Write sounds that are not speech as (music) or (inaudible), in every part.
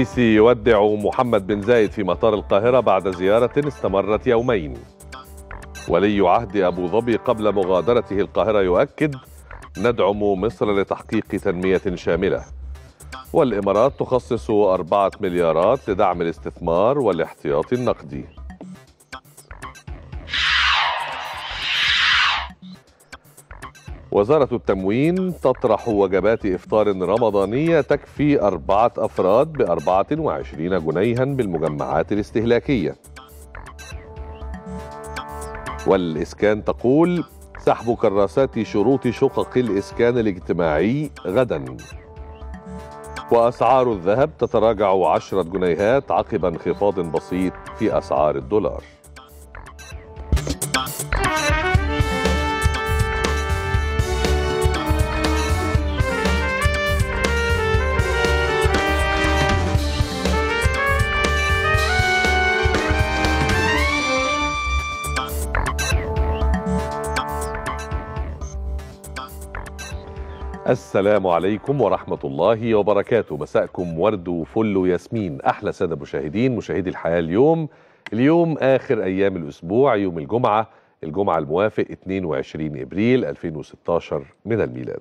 السيسي يودع محمد بن زايد في مطار القاهرة بعد زيارة استمرت يومين ولي عهد أبو ظبي قبل مغادرته القاهرة يؤكد ندعم مصر لتحقيق تنمية شاملة والإمارات تخصص أربعة مليارات لدعم الاستثمار والاحتياط النقدي وزارة التموين تطرح وجبات إفطار رمضانية تكفي أربعة أفراد بأربعة وعشرين جنيها بالمجمعات الاستهلاكية والإسكان تقول سحب كراسات شروط شقق الإسكان الاجتماعي غدا وأسعار الذهب تتراجع عشرة جنيهات عقب انخفاض بسيط في أسعار الدولار السلام عليكم ورحمة الله وبركاته مساءكم ورد وفل وياسمين أحلى سادة مشاهدين مشاهدي الحياة اليوم اليوم آخر أيام الأسبوع يوم الجمعة الجمعة الموافق 22 إبريل 2016 من الميلاد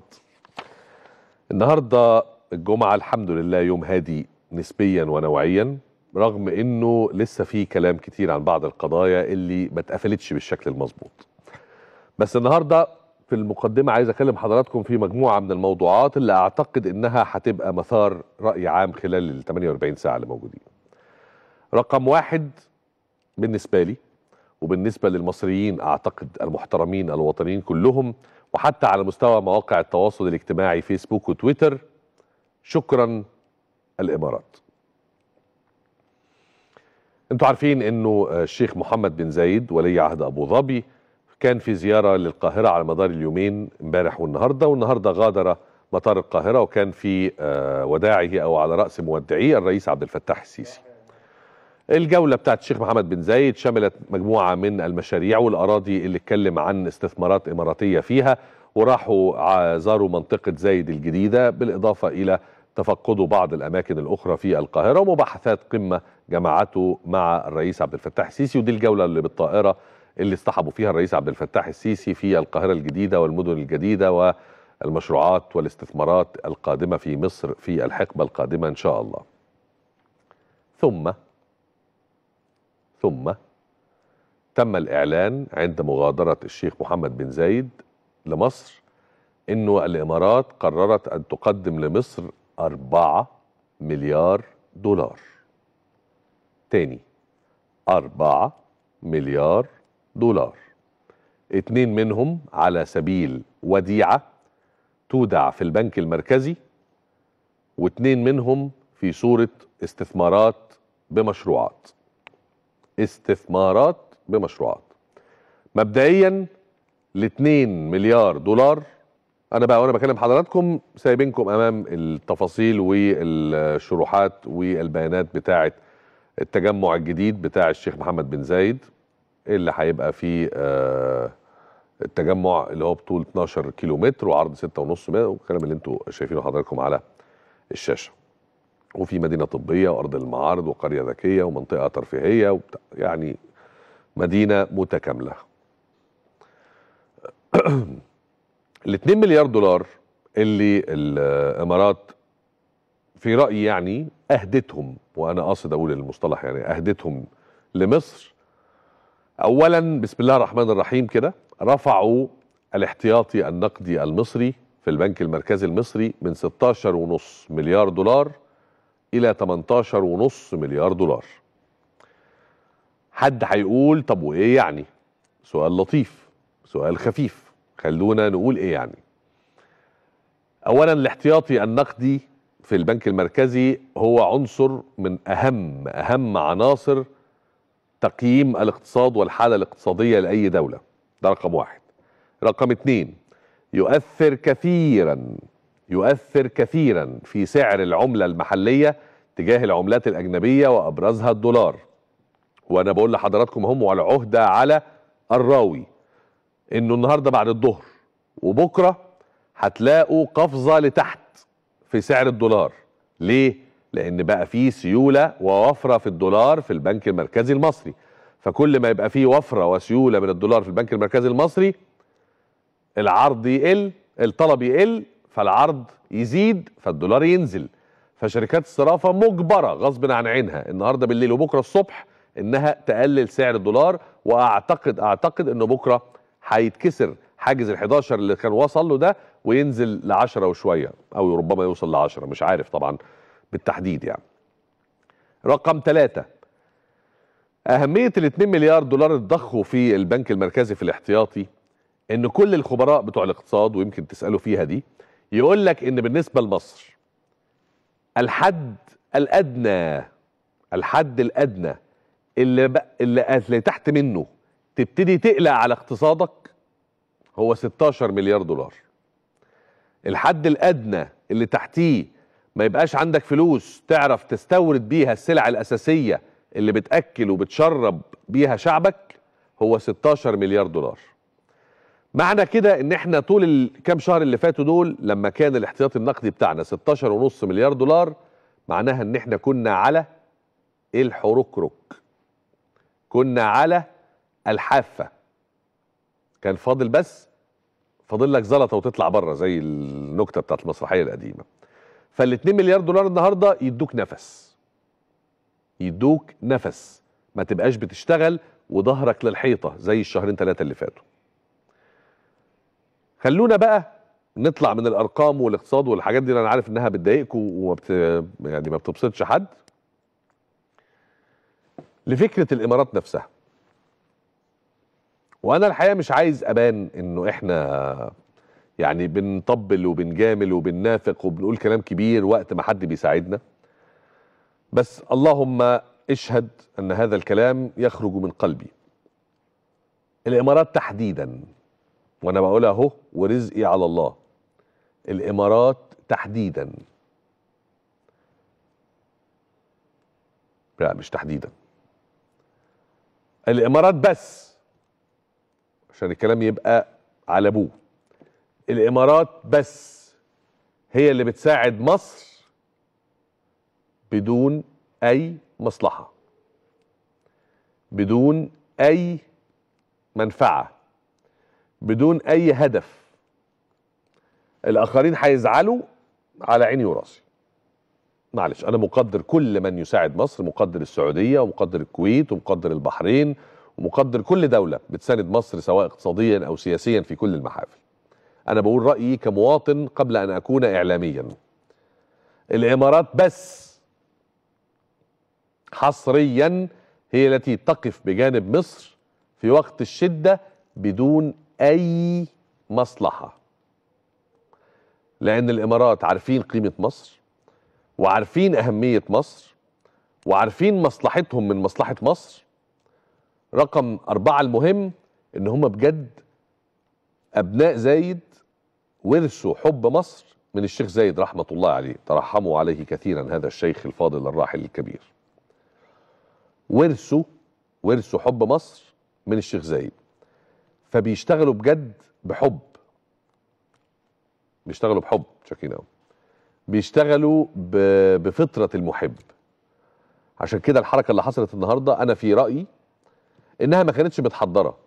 النهاردة الجمعة الحمد لله يوم هادي نسبيا ونوعيا رغم انه لسه في كلام كتير عن بعض القضايا اللي ما اتقفلتش بالشكل المظبوط بس النهارده في المقدمة عايز أكلم حضراتكم في مجموعة من الموضوعات اللي أعتقد إنها هتبقى مثار رأي عام خلال ال 48 ساعة اللي موجودين. رقم واحد بالنسبة لي وبالنسبة للمصريين أعتقد المحترمين الوطنيين كلهم وحتى على مستوى مواقع التواصل الاجتماعي فيسبوك وتويتر شكرا الإمارات. انتوا عارفين انه الشيخ محمد بن زايد ولي عهد ابو ظبي كان في زيارة للقاهرة على مدار اليومين امبارح والنهاردة والنهاردة غادر مطار القاهرة وكان في آه، وداعه أو على رأس مودعيه الرئيس عبد الفتاح السيسي الجولة بتاعت الشيخ محمد بن زايد شملت مجموعة من المشاريع والأراضي اللي اتكلم عن استثمارات إماراتية فيها وراحوا زاروا منطقة زايد الجديدة بالإضافة إلى تفقدوا بعض الأماكن الأخرى في القاهرة ومباحثات قمة جمعته مع الرئيس عبد الفتاح السيسي ودي الجولة اللي بالطائرة اللي اصطحبوا فيها الرئيس عبد الفتاح السيسي في القاهرة الجديدة والمدن الجديدة والمشروعات والاستثمارات القادمة في مصر في الحقبة القادمة إن شاء الله ثم ثم تم الإعلان عند مغادرة الشيخ محمد بن زايد لمصر أنه الإمارات قررت أن تقدم لمصر أربعة مليار دولار تاني أربعة مليار دولار اتنين منهم على سبيل وديعة تودع في البنك المركزي واتنين منهم في صورة استثمارات بمشروعات استثمارات بمشروعات مبدئيا لاتنين 2 مليار دولار انا بقى وانا بكلم حضراتكم سايبينكم امام التفاصيل والشروحات والبيانات بتاعه التجمع الجديد بتاع الشيخ محمد بن زايد اللي هيبقى فيه آه، التجمع اللي هو بطول 12 كيلو متر وعرض 6.5 متر والكلام اللي انتم شايفينه حضراتكم على الشاشه. وفي مدينه طبيه وارض المعارض وقريه ذكيه ومنطقه ترفيهيه يعني مدينه متكامله. (clears throat) ال 2 مليار دولار اللي الامارات في رايي يعني اهدتهم وانا قاصد اقول المصطلح يعني اهدتهم لمصر اولا بسم الله الرحمن الرحيم كده رفعوا الاحتياطي النقدي المصري في البنك المركزي المصري من 16.5 مليار دولار الى 18.5 مليار دولار حد هيقول طب وايه يعني سؤال لطيف سؤال خفيف خلونا نقول ايه يعني اولا الاحتياطي النقدي في البنك المركزي هو عنصر من اهم اهم عناصر تقييم الاقتصاد والحالة الاقتصادية لأي دولة ده رقم واحد رقم اتنين يؤثر كثيرا يؤثر كثيرا في سعر العملة المحلية تجاه العملات الأجنبية وأبرزها الدولار وأنا بقول لحضراتكم هم والعهدة على الراوي إنه النهاردة بعد الظهر وبكرة هتلاقوا قفزة لتحت في سعر الدولار ليه؟ لان بقى في سيوله ووفره في الدولار في البنك المركزي المصري فكل ما يبقى فيه وفره وسيوله من الدولار في البنك المركزي المصري العرض يقل الطلب يقل فالعرض يزيد فالدولار ينزل فشركات الصرافه مجبره غصب عن عينها النهارده بالليل وبكره الصبح انها تقلل سعر الدولار واعتقد اعتقد انه بكره هيتكسر حاجز ال 11 اللي كان وصل له ده وينزل ل 10 وشويه او ربما يوصل ل 10 مش عارف طبعا بالتحديد يعني رقم ثلاثة أهمية ال 2 مليار دولار اتضخوا في البنك المركزي في الاحتياطي إن كل الخبراء بتوع الاقتصاد ويمكن تسألوا فيها دي يقول لك إن بالنسبة لمصر الحد الأدنى الحد الأدنى اللي, بق... اللي, اللي تحت منه تبتدي تقلق على اقتصادك هو 16 مليار دولار الحد الأدنى اللي تحتيه ما يبقاش عندك فلوس تعرف تستورد بيها السلع الأساسية اللي بتأكل وبتشرب بيها شعبك هو 16 مليار دولار معنى كده ان احنا طول الكام شهر اللي فاتوا دول لما كان الاحتياطي النقدي بتاعنا 16.5 مليار دولار معناها ان احنا كنا على الحركرك كنا على الحافه كان فاضل بس فاضل لك زلطه وتطلع بره زي النكته بتاعت المسرحيه القديمه فال2 مليار دولار النهارده يدوك نفس يدوك نفس ما تبقاش بتشتغل وظهرك للحيطه زي الشهرين ثلاثه اللي فاتوا خلونا بقى نطلع من الارقام والاقتصاد والحاجات دي انا عارف انها بتضايقكم وما بت... يعني ما بتبسطش حد لفكره الامارات نفسها وانا الحقيقه مش عايز ابان انه احنا يعني بنطبل وبنجامل وبننافق وبنقول كلام كبير وقت ما حد بيساعدنا بس اللهم اشهد ان هذا الكلام يخرج من قلبي الامارات تحديدا وانا بقولها اهو ورزقي على الله الامارات تحديدا لا مش تحديدا الامارات بس عشان الكلام يبقى على ابوه الامارات بس هي اللي بتساعد مصر بدون اي مصلحه بدون اي منفعه بدون اي هدف الاخرين هيزعلوا على عيني وراسي معلش انا مقدر كل من يساعد مصر مقدر السعوديه ومقدر الكويت ومقدر البحرين ومقدر كل دوله بتساند مصر سواء اقتصاديا او سياسيا في كل المحافل أنا بقول رأيي كمواطن قبل أن أكون إعلاميا الإمارات بس حصريا هي التي تقف بجانب مصر في وقت الشدة بدون أي مصلحة لأن الإمارات عارفين قيمة مصر وعارفين أهمية مصر وعارفين مصلحتهم من مصلحة مصر رقم أربعة المهم إن هم بجد أبناء زايد ورثوا حب مصر من الشيخ زايد رحمة الله عليه ترحموا عليه كثيرا هذا الشيخ الفاضل الراحل الكبير ورثوا ورثوا حب مصر من الشيخ زايد فبيشتغلوا بجد بحب بيشتغلوا بحب شاكين بيشتغلوا بفطرة المحب عشان كده الحركة اللي حصلت النهاردة أنا في رأيي إنها ما كانتش متحضرة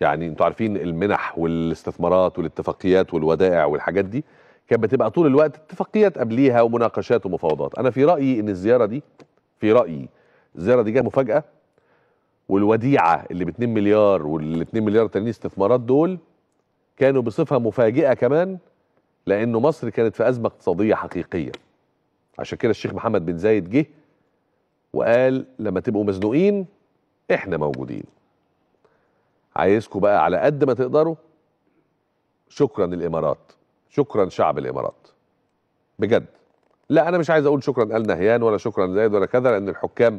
يعني انتوا عارفين المنح والاستثمارات والاتفاقيات والودائع والحاجات دي كانت بتبقى طول الوقت اتفاقيات قبليها ومناقشات ومفاوضات انا في رايي ان الزياره دي في رايي الزياره دي جت مفاجاه والوديعه اللي ب 2 مليار وال 2 مليار تانيين استثمارات دول كانوا بصفه مفاجئه كمان لانه مصر كانت في ازمه اقتصاديه حقيقيه عشان كده الشيخ محمد بن زايد جه وقال لما تبقوا مزنوقين احنا موجودين عايزكم بقى على قد ما تقدروا شكرا الامارات شكرا شعب الامارات بجد لا انا مش عايز اقول شكرا ال نهيان ولا شكرا زايد ولا كذا لان الحكام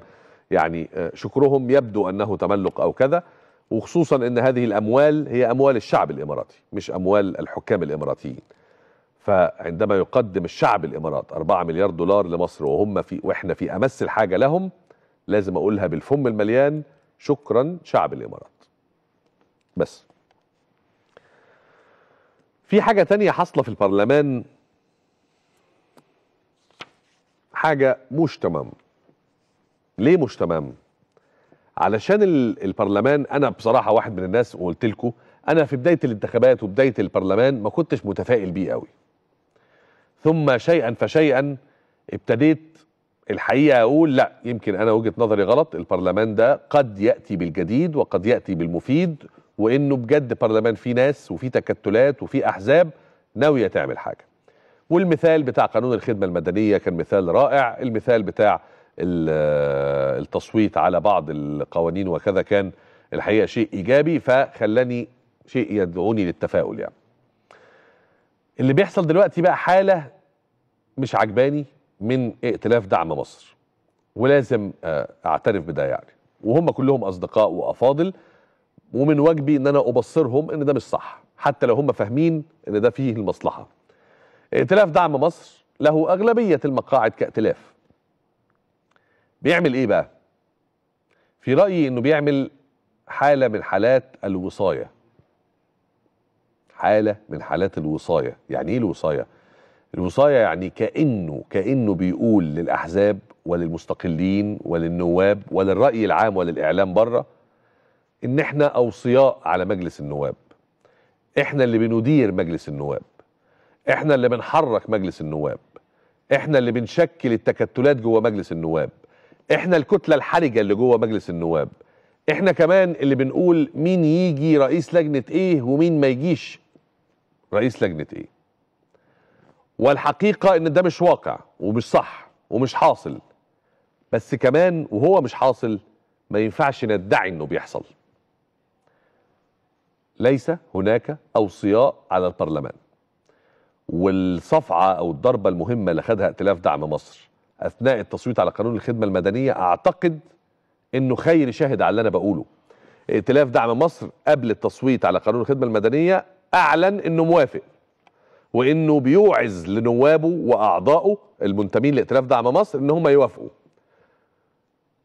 يعني آه، شكرهم يبدو انه تملق او كذا وخصوصا ان هذه الاموال هي اموال الشعب الاماراتي مش اموال الحكام الاماراتيين فعندما يقدم الشعب الامارات 4 مليار دولار لمصر وهم في واحنا في امس الحاجه لهم لازم اقولها بالفم المليان شكرا شعب الامارات بس في حاجة تانية حاصلة في البرلمان حاجة مش تمام ليه مش تمام علشان البرلمان انا بصراحة واحد من الناس وقلت لكم انا في بداية الانتخابات وبداية البرلمان ما كنتش متفائل بيه قوي ثم شيئا فشيئا ابتديت الحقيقة اقول لا يمكن انا وجهة نظري غلط البرلمان ده قد يأتي بالجديد وقد يأتي بالمفيد وانه بجد برلمان فيه ناس وفيه تكتلات وفيه احزاب ناويه تعمل حاجه. والمثال بتاع قانون الخدمه المدنيه كان مثال رائع، المثال بتاع التصويت على بعض القوانين وكذا كان الحقيقه شيء ايجابي فخلاني شيء يدعوني للتفاؤل يعني. اللي بيحصل دلوقتي بقى حاله مش عجباني من ائتلاف دعم مصر. ولازم آه، اعترف بده يعني وهم كلهم اصدقاء وافاضل ومن واجبي ان انا ابصرهم ان ده مش صح حتى لو هم فاهمين ان ده فيه المصلحه ائتلاف دعم مصر له اغلبيه المقاعد كائتلاف بيعمل ايه بقى في رايي انه بيعمل حاله من حالات الوصايه حاله من حالات الوصايه يعني ايه الوصايه الوصايه يعني كانه كانه بيقول للاحزاب وللمستقلين وللنواب وللراي العام وللاعلام بره ان احنا اوصياء على مجلس النواب احنا اللي بندير مجلس النواب احنا اللي بنحرك مجلس النواب احنا اللي بنشكل التكتلات جوه مجلس النواب احنا الكتله الحرجه اللي جوه مجلس النواب احنا كمان اللي بنقول مين يجي رئيس لجنه ايه ومين ما يجيش رئيس لجنه ايه والحقيقه ان ده مش واقع ومش صح ومش حاصل بس كمان وهو مش حاصل ما ينفعش ندعي انه بيحصل ليس هناك أوصياء على البرلمان والصفعة أو الضربة المهمة اللي خدها ائتلاف دعم مصر أثناء التصويت على قانون الخدمة المدنية أعتقد أنه خير شاهد على اللي أنا بقوله ائتلاف دعم مصر قبل التصويت على قانون الخدمة المدنية أعلن أنه موافق وأنه بيوعز لنوابه وأعضائه المنتمين لائتلاف دعم مصر أن هم يوافقوا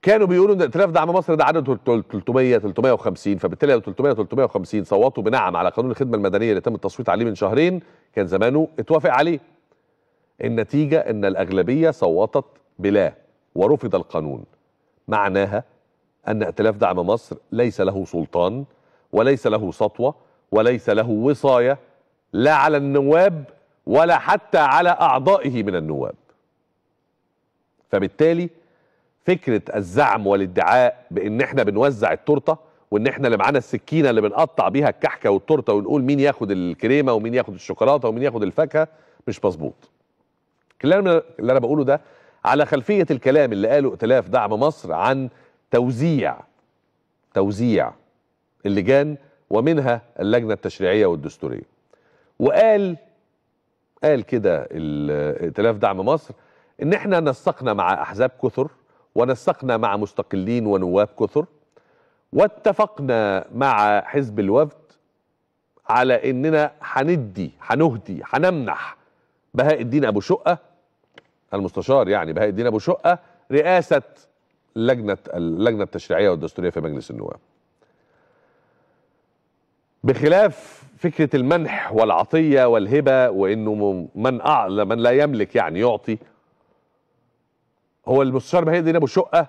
كانوا بيقولوا ان ائتلاف دعم مصر ده عدده 300 350 فبالتالي لو 300 350 صوتوا بنعم على قانون الخدمه المدنيه اللي تم التصويت عليه من شهرين كان زمانه اتوافق عليه. النتيجه ان الاغلبيه صوتت بلا ورفض القانون. معناها ان ائتلاف دعم مصر ليس له سلطان وليس له سطوه وليس له وصايه لا على النواب ولا حتى على اعضائه من النواب. فبالتالي فكره الزعم والادعاء بان احنا بنوزع التورته وان احنا اللي معانا السكينه اللي بنقطع بيها الكحكه والتورته ونقول مين ياخد الكريمه ومين ياخد الشوكولاته ومين ياخد الفاكهه مش مظبوط الكلام اللي انا بقوله ده على خلفيه الكلام اللي قاله ائتلاف دعم مصر عن توزيع توزيع اللجان ومنها اللجنه التشريعيه والدستوريه وقال قال كده ائتلاف دعم مصر ان احنا نسقنا مع احزاب كثر ونسقنا مع مستقلين ونواب كثر واتفقنا مع حزب الوفد على اننا هندي هنهدي هنمنح بهاء الدين ابو شقه المستشار يعني بهاء الدين ابو شقه رئاسه لجنه اللجنه التشريعيه والدستوريه في مجلس النواب. بخلاف فكره المنح والعطيه والهبه وانه من اعلى من لا يملك يعني يعطي هو المستشار مهدي ابو شقه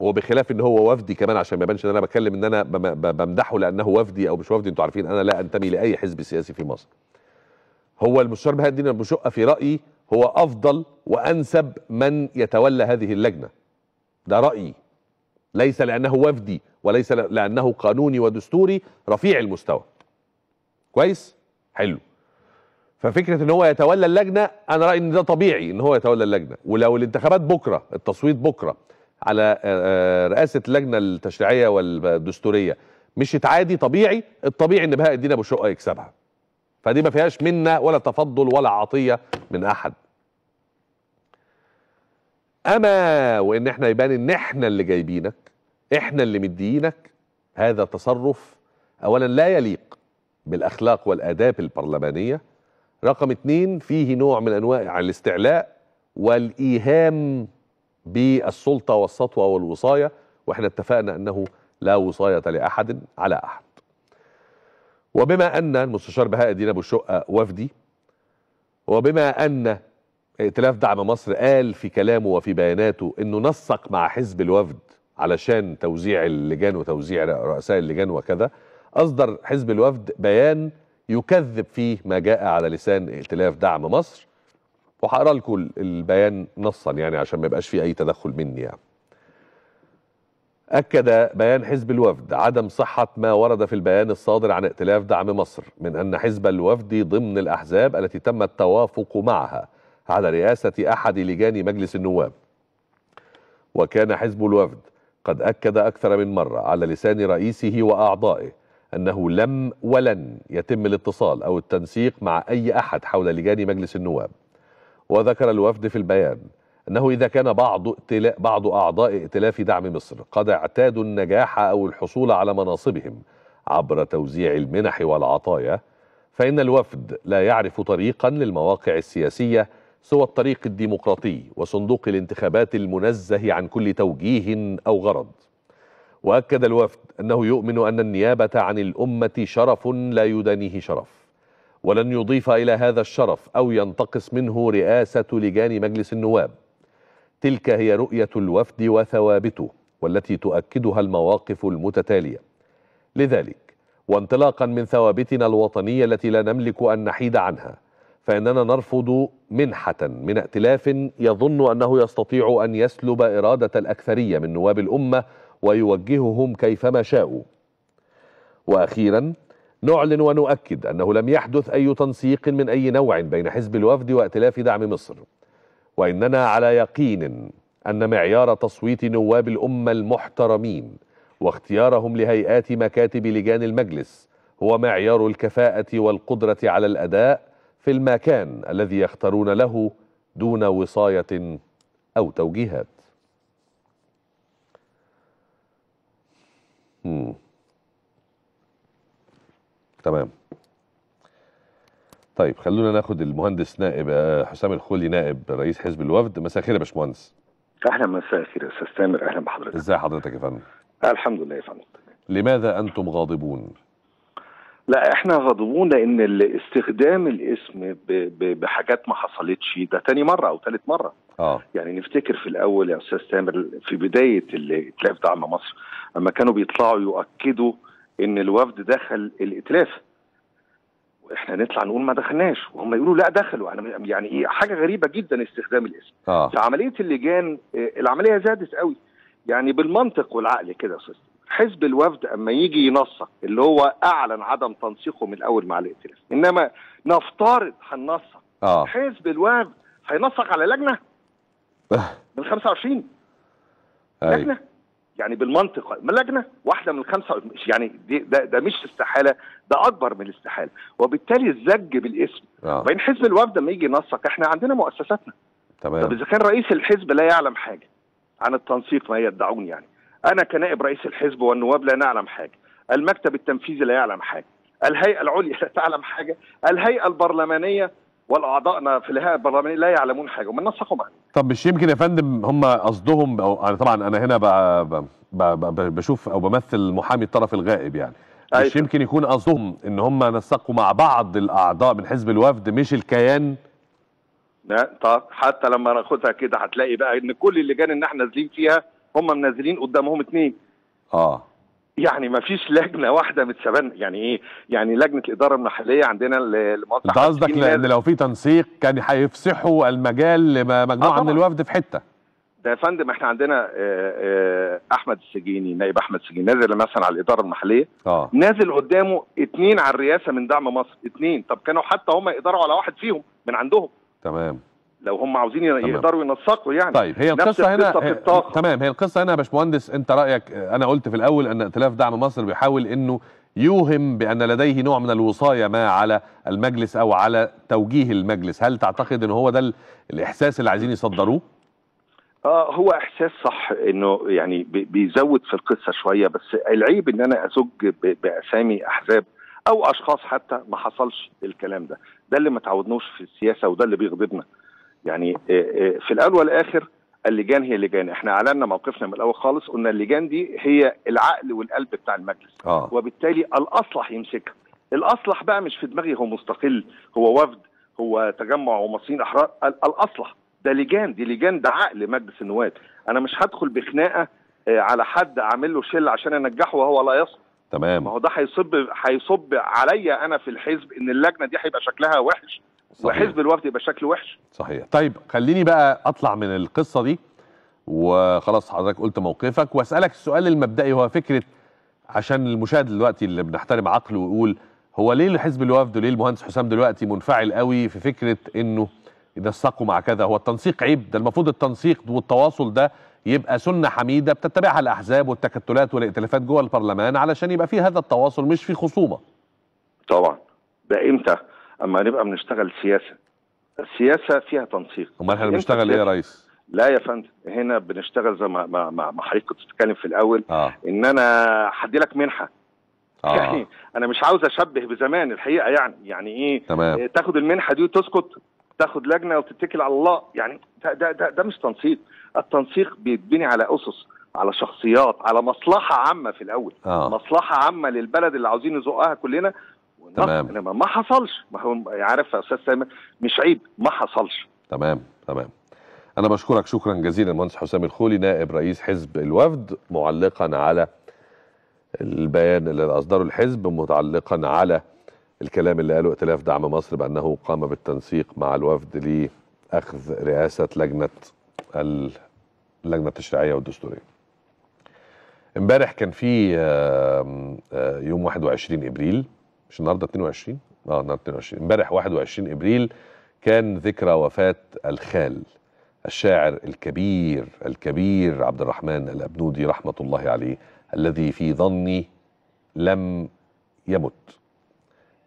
وبخلاف ان هو وفدي كمان عشان ما يبانش ان انا بتكلم ان انا بمدحه لانه وفدي او مش وفدي انتوا عارفين انا لا انتمي لاي حزب سياسي في مصر. هو المستشار مهدي ابو شقه في رايي هو افضل وانسب من يتولى هذه اللجنه. ده رايي. ليس لانه وفدي وليس لانه قانوني ودستوري رفيع المستوى. كويس؟ حلو. ففكره ان هو يتولى اللجنه انا رايي ان ده طبيعي ان هو يتولى اللجنه ولو الانتخابات بكره التصويت بكره على آه، آه، رئاسه اللجنه التشريعيه والدستوريه مشيت عادي طبيعي الطبيعي ان بهاء الدين ابو شقه يكسبها فدي ما فيهاش منا ولا تفضل ولا عطيه من احد اما وان احنا يبان ان احنا اللي جايبينك احنا اللي مدينك هذا تصرف اولا لا يليق بالاخلاق والاداب البرلمانيه رقم اتنين فيه نوع من انواع الاستعلاء والايهام بالسلطه والسطوه والوصايه واحنا اتفقنا انه لا وصايه لاحد على احد. وبما ان المستشار بهاء الدين ابو الشقه وفدي وبما ان ائتلاف دعم مصر قال في كلامه وفي بياناته انه نسق مع حزب الوفد علشان توزيع اللجان وتوزيع رؤساء اللجان وكذا اصدر حزب الوفد بيان يكذب فيه ما جاء على لسان ائتلاف دعم مصر وهقرا لكم البيان نصا يعني عشان ما يبقاش فيه اي تدخل مني يعني. أكد بيان حزب الوفد عدم صحة ما ورد في البيان الصادر عن ائتلاف دعم مصر من أن حزب الوفد ضمن الأحزاب التي تم التوافق معها على رئاسة أحد لجان مجلس النواب وكان حزب الوفد قد أكد أكثر من مرة على لسان رئيسه وأعضائه أنه لم ولن يتم الاتصال أو التنسيق مع أي أحد حول لجان مجلس النواب وذكر الوفد في البيان أنه إذا كان بعض, بعض أعضاء ائتلاف دعم مصر قد اعتادوا النجاح أو الحصول على مناصبهم عبر توزيع المنح والعطايا فإن الوفد لا يعرف طريقا للمواقع السياسية سوى الطريق الديمقراطي وصندوق الانتخابات المنزه عن كل توجيه أو غرض واكد الوفد انه يؤمن ان النيابه عن الامه شرف لا يدانيه شرف ولن يضيف الى هذا الشرف او ينتقص منه رئاسه لجان مجلس النواب تلك هي رؤيه الوفد وثوابته والتي تؤكدها المواقف المتتاليه لذلك وانطلاقا من ثوابتنا الوطنيه التي لا نملك ان نحيد عنها فاننا نرفض منحه من ائتلاف يظن انه يستطيع ان يسلب اراده الاكثريه من نواب الامه ويوجههم كيفما شاءوا واخيرا نعلن ونؤكد انه لم يحدث اي تنسيق من اي نوع بين حزب الوفد وائتلاف دعم مصر واننا على يقين ان معيار تصويت نواب الامه المحترمين واختيارهم لهيئات مكاتب لجان المجلس هو معيار الكفاءه والقدره على الاداء في المكان الذي يختارون له دون وصايه او توجيهات تمام طيب خلونا ناخد المهندس نائب آه، حسام الخولي نائب رئيس حزب الوفد مساء الخير يا باشمهندس اهلا مساء الخير يا استاذ تامر اهلا بحضرتك ازي حضرتك يا فندم الحمد لله يا فندم لماذا انتم غاضبون لا احنا غاضبون لان استخدام الاسم بحاجات ما حصلتش ده تاني مره او ثالث مره آه. يعني نفتكر في الاول يا استاذ تامر في بدايه الائتلاف دعم مصر اما كانوا بيطلعوا يؤكدوا ان الوفد دخل الائتلاف احنا نطلع نقول ما دخلناش وهم يقولوا لا دخلوا انا يعني ايه حاجه غريبه جدا استخدام الاسم آه. فعمليه اللجان آه، العمليه زادت قوي يعني بالمنطق والعقل كده يا حزب الوفد اما يجي ينسق اللي هو اعلن عدم تنسيقه من الاول مع الائتلاف انما نفترض هننسق آه. حزب الوفد هينسق على لجنه آه. من 25 لجنه يعني بالمنطق لجنه واحده من الخمسه يعني دي ده, ده مش استحاله ده اكبر من الاستحاله وبالتالي الزج بالاسم آه. وبعدين حزب الوفد لما يجي ينسق احنا عندنا مؤسساتنا تمام طب اذا كان رئيس الحزب لا يعلم حاجه عن التنسيق ما يدعون يعني انا كنائب رئيس الحزب والنواب لا نعلم حاجه المكتب التنفيذي لا يعلم حاجه الهيئه العليا (laughs) لا تعلم حاجه الهيئه البرلمانيه والاعضاءنا في الهيئه البرلمانيه لا يعلمون حاجه ومن نسقوا معنا يعني. طب مش يمكن يا فندم هم قصدهم انا طبعا انا هنا بقى بقى بقى بشوف او بمثل محامي الطرف الغائب يعني أيوة. مش يمكن يكون قصدهم ان هم نسقوا مع بعض الاعضاء من حزب الوفد مش الكيان طب حتى لما ناخدها كده هتلاقي بقى ان كل اللجان اللي احنا نازلين فيها هم منزلين قدامهم اثنين اه يعني ما فيش لجنه واحده متسبنا يعني ايه يعني لجنه الاداره المحليه عندنا لمصر انت قصدك لان لو في تنسيق كان هيفسحوا المجال لمجموعه آه من الوفد في حته ده يا فندم احنا عندنا اه اه احمد السجيني نائب احمد السجيني نازل مثلا على الاداره المحليه آه. نازل قدامه اثنين على الرئاسه من دعم مصر اثنين طب كانوا حتى هم يقدروا على واحد فيهم من عندهم تمام لو هم عاوزين يقدروا ينسقوا يعني طيب هي القصه هنا هي... تمام هي القصه هنا يا باشمهندس انت رايك انا قلت في الاول ان ائتلاف دعم مصر بيحاول انه يوهم بان لديه نوع من الوصايه ما على المجلس او على توجيه المجلس هل تعتقد ان هو ده الاحساس اللي عايزين يصدروه اه هو احساس صح انه يعني بيزود في القصه شويه بس العيب ان انا ازج باسامي احزاب او اشخاص حتى ما حصلش الكلام ده ده اللي ما تعودناش في السياسه وده اللي بيغضبنا يعني آه، آه، في الاول والاخر اللجان هي لجان احنا اعلنا موقفنا من الاول خالص قلنا اللجان دي هي العقل والقلب بتاع المجلس آه. وبالتالي الاصلح يمسكها الاصلح بقى مش في دماغي هو مستقل هو وفد هو تجمع ومصين احرار الاصلح ده لجان دي لجان ده عقل مجلس النواب انا مش هدخل بخناقه آه، على حد اعمل له شل عشان انجحه وهو لا يصل تمام ما هو ده هيصب هيصب عليا انا في الحزب ان اللجنه دي هيبقى شكلها وحش صحيح. وحزب الوفد يبقى شكله وحش صحيح طيب خليني بقى اطلع من القصه دي وخلاص حضرتك قلت موقفك واسالك السؤال المبدئي هو فكره عشان المشاهد دلوقتي اللي بنحترم عقله ويقول هو ليه الحزب الوفد وليه المهندس حسام دلوقتي منفعل قوي في فكره انه ينسقوا مع كذا هو التنسيق عيب ده المفروض التنسيق والتواصل ده يبقى سنه حميده بتتبعها الاحزاب والتكتلات والائتلافات جوه البرلمان علشان يبقى في هذا التواصل مش في خصومه طبعا ده امتى اما نبقى بنشتغل سياسه السياسه فيها تنسيق امال احنا بنشتغل ايه يا ريس؟ لا يا فندم هنا بنشتغل زي ما ما ما حضرتك كنت بتتكلم في الاول آه. ان انا هدي لك منحه آه. (laughs) يعني انا مش عاوز اشبه بزمان الحقيقه يعني يعني ايه تمام. إيه، تاخد المنحه دي وتسكت تاخد لجنه وتتكل على الله يعني ده ده ده, ده مش تنسيق التنسيق بيتبني على اسس على شخصيات على مصلحه عامه في الاول آه. مصلحه عامه للبلد اللي عاوزين نزقها كلنا تمام انما ما حصلش ما هو عارف يا استاذ سامي مش عيب ما حصلش تمام تمام انا بشكرك شكرا جزيلا المهندس حسام الخولي نائب رئيس حزب الوفد معلقا على البيان اللي اصدره الحزب متعلقا على الكلام اللي قاله ائتلاف دعم مصر بانه قام بالتنسيق مع الوفد لاخذ رئاسه لجنه اللجنه التشريعيه والدستوريه امبارح كان في يوم 21 ابريل مش النهارده 22 اه النهارده 22 امبارح 21 ابريل كان ذكرى وفاه الخال الشاعر الكبير الكبير عبد الرحمن الابنودي رحمه الله عليه الذي في ظني لم يمت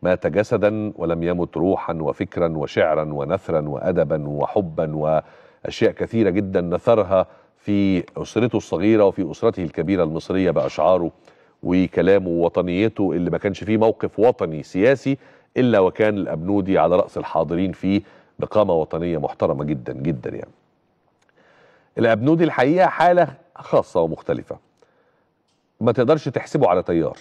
مات جسدا ولم يمت روحا وفكرا وشعرا ونثرا وادبا وحبا واشياء كثيره جدا نثرها في اسرته الصغيره وفي اسرته الكبيره المصريه باشعاره وكلامه ووطنيته اللي ما كانش فيه موقف وطني سياسي الا وكان الابنودي على راس الحاضرين فيه بقامه وطنيه محترمه جدا جدا يعني. الابنودي الحقيقه حاله خاصه ومختلفه. ما تقدرش تحسبه على تيار.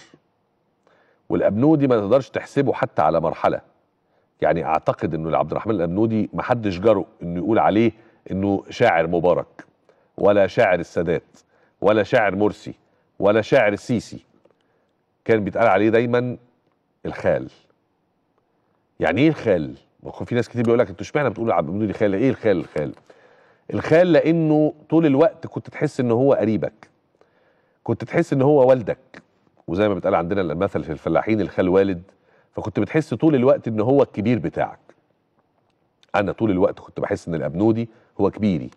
والابنودي ما تقدرش تحسبه حتى على مرحله. يعني اعتقد انه لعبد الرحمن الابنودي ما حدش جرؤ انه يقول عليه انه شاعر مبارك ولا شاعر السادات ولا شاعر مرسي ولا شاعر السيسي كان بيتقال عليه دايما الخال يعني ايه الخال في ناس كتير بيقول لك انتوا اشمعنى بتقولوا عبد لي خال ايه الخال الخال الخال لانه طول الوقت كنت تحس ان هو قريبك كنت تحس ان هو والدك وزي ما بيتقال عندنا المثل في الفلاحين الخال والد فكنت بتحس طول الوقت ان هو الكبير بتاعك انا طول الوقت كنت بحس ان الابنودي هو كبيري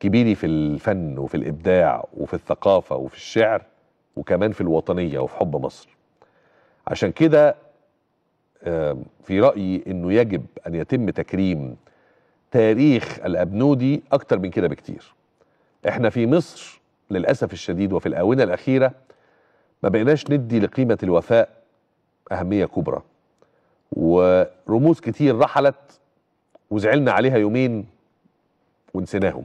كبيري في الفن وفي الابداع وفي الثقافه وفي الشعر وكمان في الوطنية وفي حب مصر عشان كده في رأيي أنه يجب أن يتم تكريم تاريخ الأبنودي أكتر من كده بكتير إحنا في مصر للأسف الشديد وفي الآونة الأخيرة ما بقيناش ندي لقيمة الوفاء أهمية كبرى ورموز كتير رحلت وزعلنا عليها يومين ونسيناهم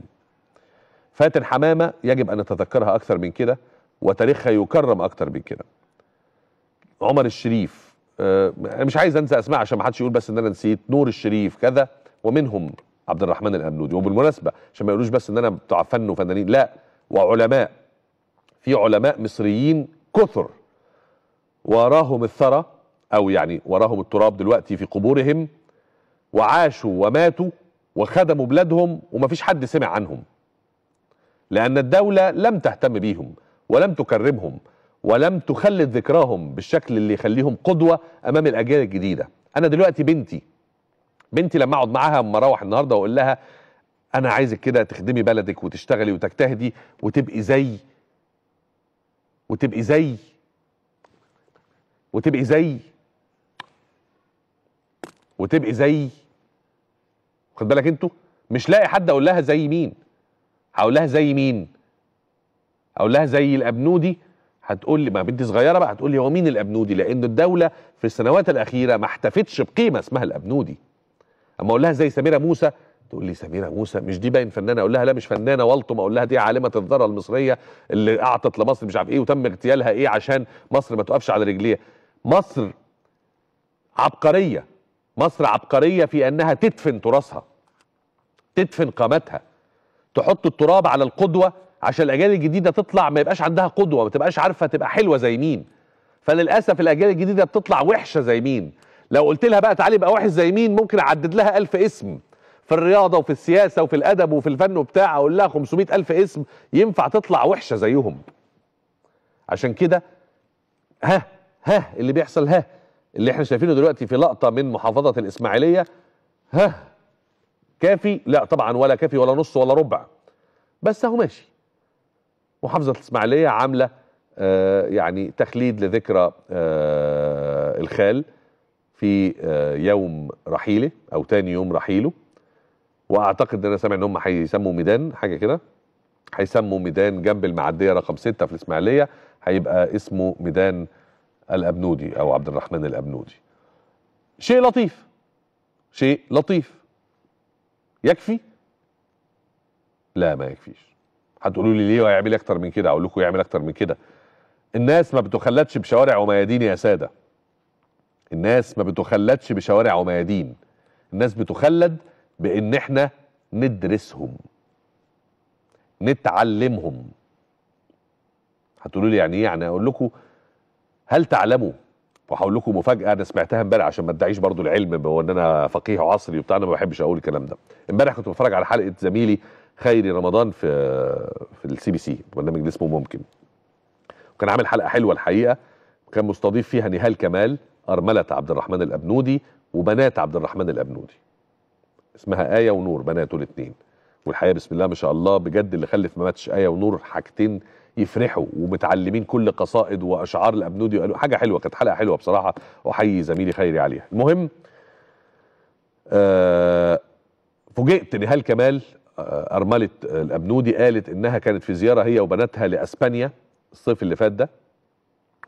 فاتن حمامة يجب أن نتذكرها أكثر من كده وتاريخها يكرم اكتر من كده عمر الشريف أه مش عايز انسى اسماء عشان ما حدش يقول بس ان انا نسيت نور الشريف كذا ومنهم عبد الرحمن الهنودي وبالمناسبه عشان ما يقولوش بس ان انا بتوع فن وفنانين لا وعلماء في علماء مصريين كثر وراهم الثرى او يعني وراهم التراب دلوقتي في قبورهم وعاشوا وماتوا وخدموا بلادهم ومفيش حد سمع عنهم لان الدوله لم تهتم بيهم ولم تكرمهم ولم تخلد ذكراهم بالشكل اللي يخليهم قدوة أمام الأجيال الجديدة أنا دلوقتي بنتي بنتي لما أقعد معاها أما أروح النهاردة وأقول لها أنا عايزك كده تخدمي بلدك وتشتغلي وتجتهدي وتبقي زي وتبقي زي وتبقي زي وتبقي زي خد بالك انتوا مش لاقي حد اقول لها زي مين هقول لها زي مين اقول لها زي الابنودي هتقول لي ما بنتي صغيره بقى هتقول لي هو مين الابنودي لان الدوله في السنوات الاخيره ما احتفتش بقيمه اسمها الابنودي اما اقول لها زي سميره موسى تقول لي سميره موسى مش دي باين فنانه اقول لها لا مش فنانه والطم اقول لها دي عالمه الذره المصريه اللي اعطت لمصر مش عارف ايه وتم اغتيالها ايه عشان مصر ما توقفش على رجليها مصر عبقريه مصر عبقريه في انها تدفن تراثها تدفن قامتها تحط التراب على القدوه عشان الاجيال الجديده تطلع ما يبقاش عندها قدوه ما تبقاش عارفه تبقى حلوه زي مين فللاسف الاجيال الجديده بتطلع وحشه زي مين لو قلت لها بقى تعالي بقى وحش زي مين ممكن اعدد لها ألف اسم في الرياضه وفي السياسه وفي الادب وفي الفن وبتاع اقول لها 500 ألف اسم ينفع تطلع وحشه زيهم عشان كده ها ها اللي بيحصل ها اللي احنا شايفينه دلوقتي في لقطه من محافظه الاسماعيليه ها كافي لا طبعا ولا كافي ولا نص ولا ربع بس اهو ماشي محافظة الإسماعيلية عاملة آه، يعني تخليد لذكرى آه، الخال في آه، يوم رحيله أو تاني يوم رحيله وأعتقد أنا سامع إن هم هيسموا ميدان حاجة كده هيسموا ميدان جنب المعدية رقم ستة في الإسماعيلية هيبقى اسمه ميدان الأبنودي أو عبد الرحمن الأبنودي شيء لطيف شيء لطيف يكفي لا ما يكفيش هتقولوا لي ليه هيعمل اكتر من كده اقول لكم يعمل اكتر من كده الناس ما بتخلدش بشوارع وميادين يا ساده الناس ما بتخلدش بشوارع وميادين الناس بتخلد بان احنا ندرسهم نتعلمهم هتقولوا لي يعني ايه يعني اقول لكم هل تعلموا وهقول لكم مفاجاه انا سمعتها امبارح عشان ما ادعيش برضو العلم بان انا فقيه وعصري وبتاع انا ما بحبش اقول الكلام ده امبارح كنت بتفرج على حلقه زميلي خيري رمضان في في السي بي سي برنامج اسمه ممكن وكان عامل حلقه حلوه الحقيقه كان مستضيف فيها نهال كمال ارمله عبد الرحمن الابنودي وبنات عبد الرحمن الابنودي اسمها ايه ونور بناته الاثنين والحقيقه بسم الله ما شاء الله بجد اللي خلف ما ماتش ايه ونور حاجتين يفرحوا ومتعلمين كل قصائد واشعار الابنودي وقالوا حاجه حلوه كانت حلقه حلوه بصراحه احيي زميلي خيري عليها المهم آه، فوجئت فوجئت نهال كمال آه، ارمله الابنودي آه، قالت انها كانت في زياره هي وبناتها لاسبانيا الصيف اللي فات ده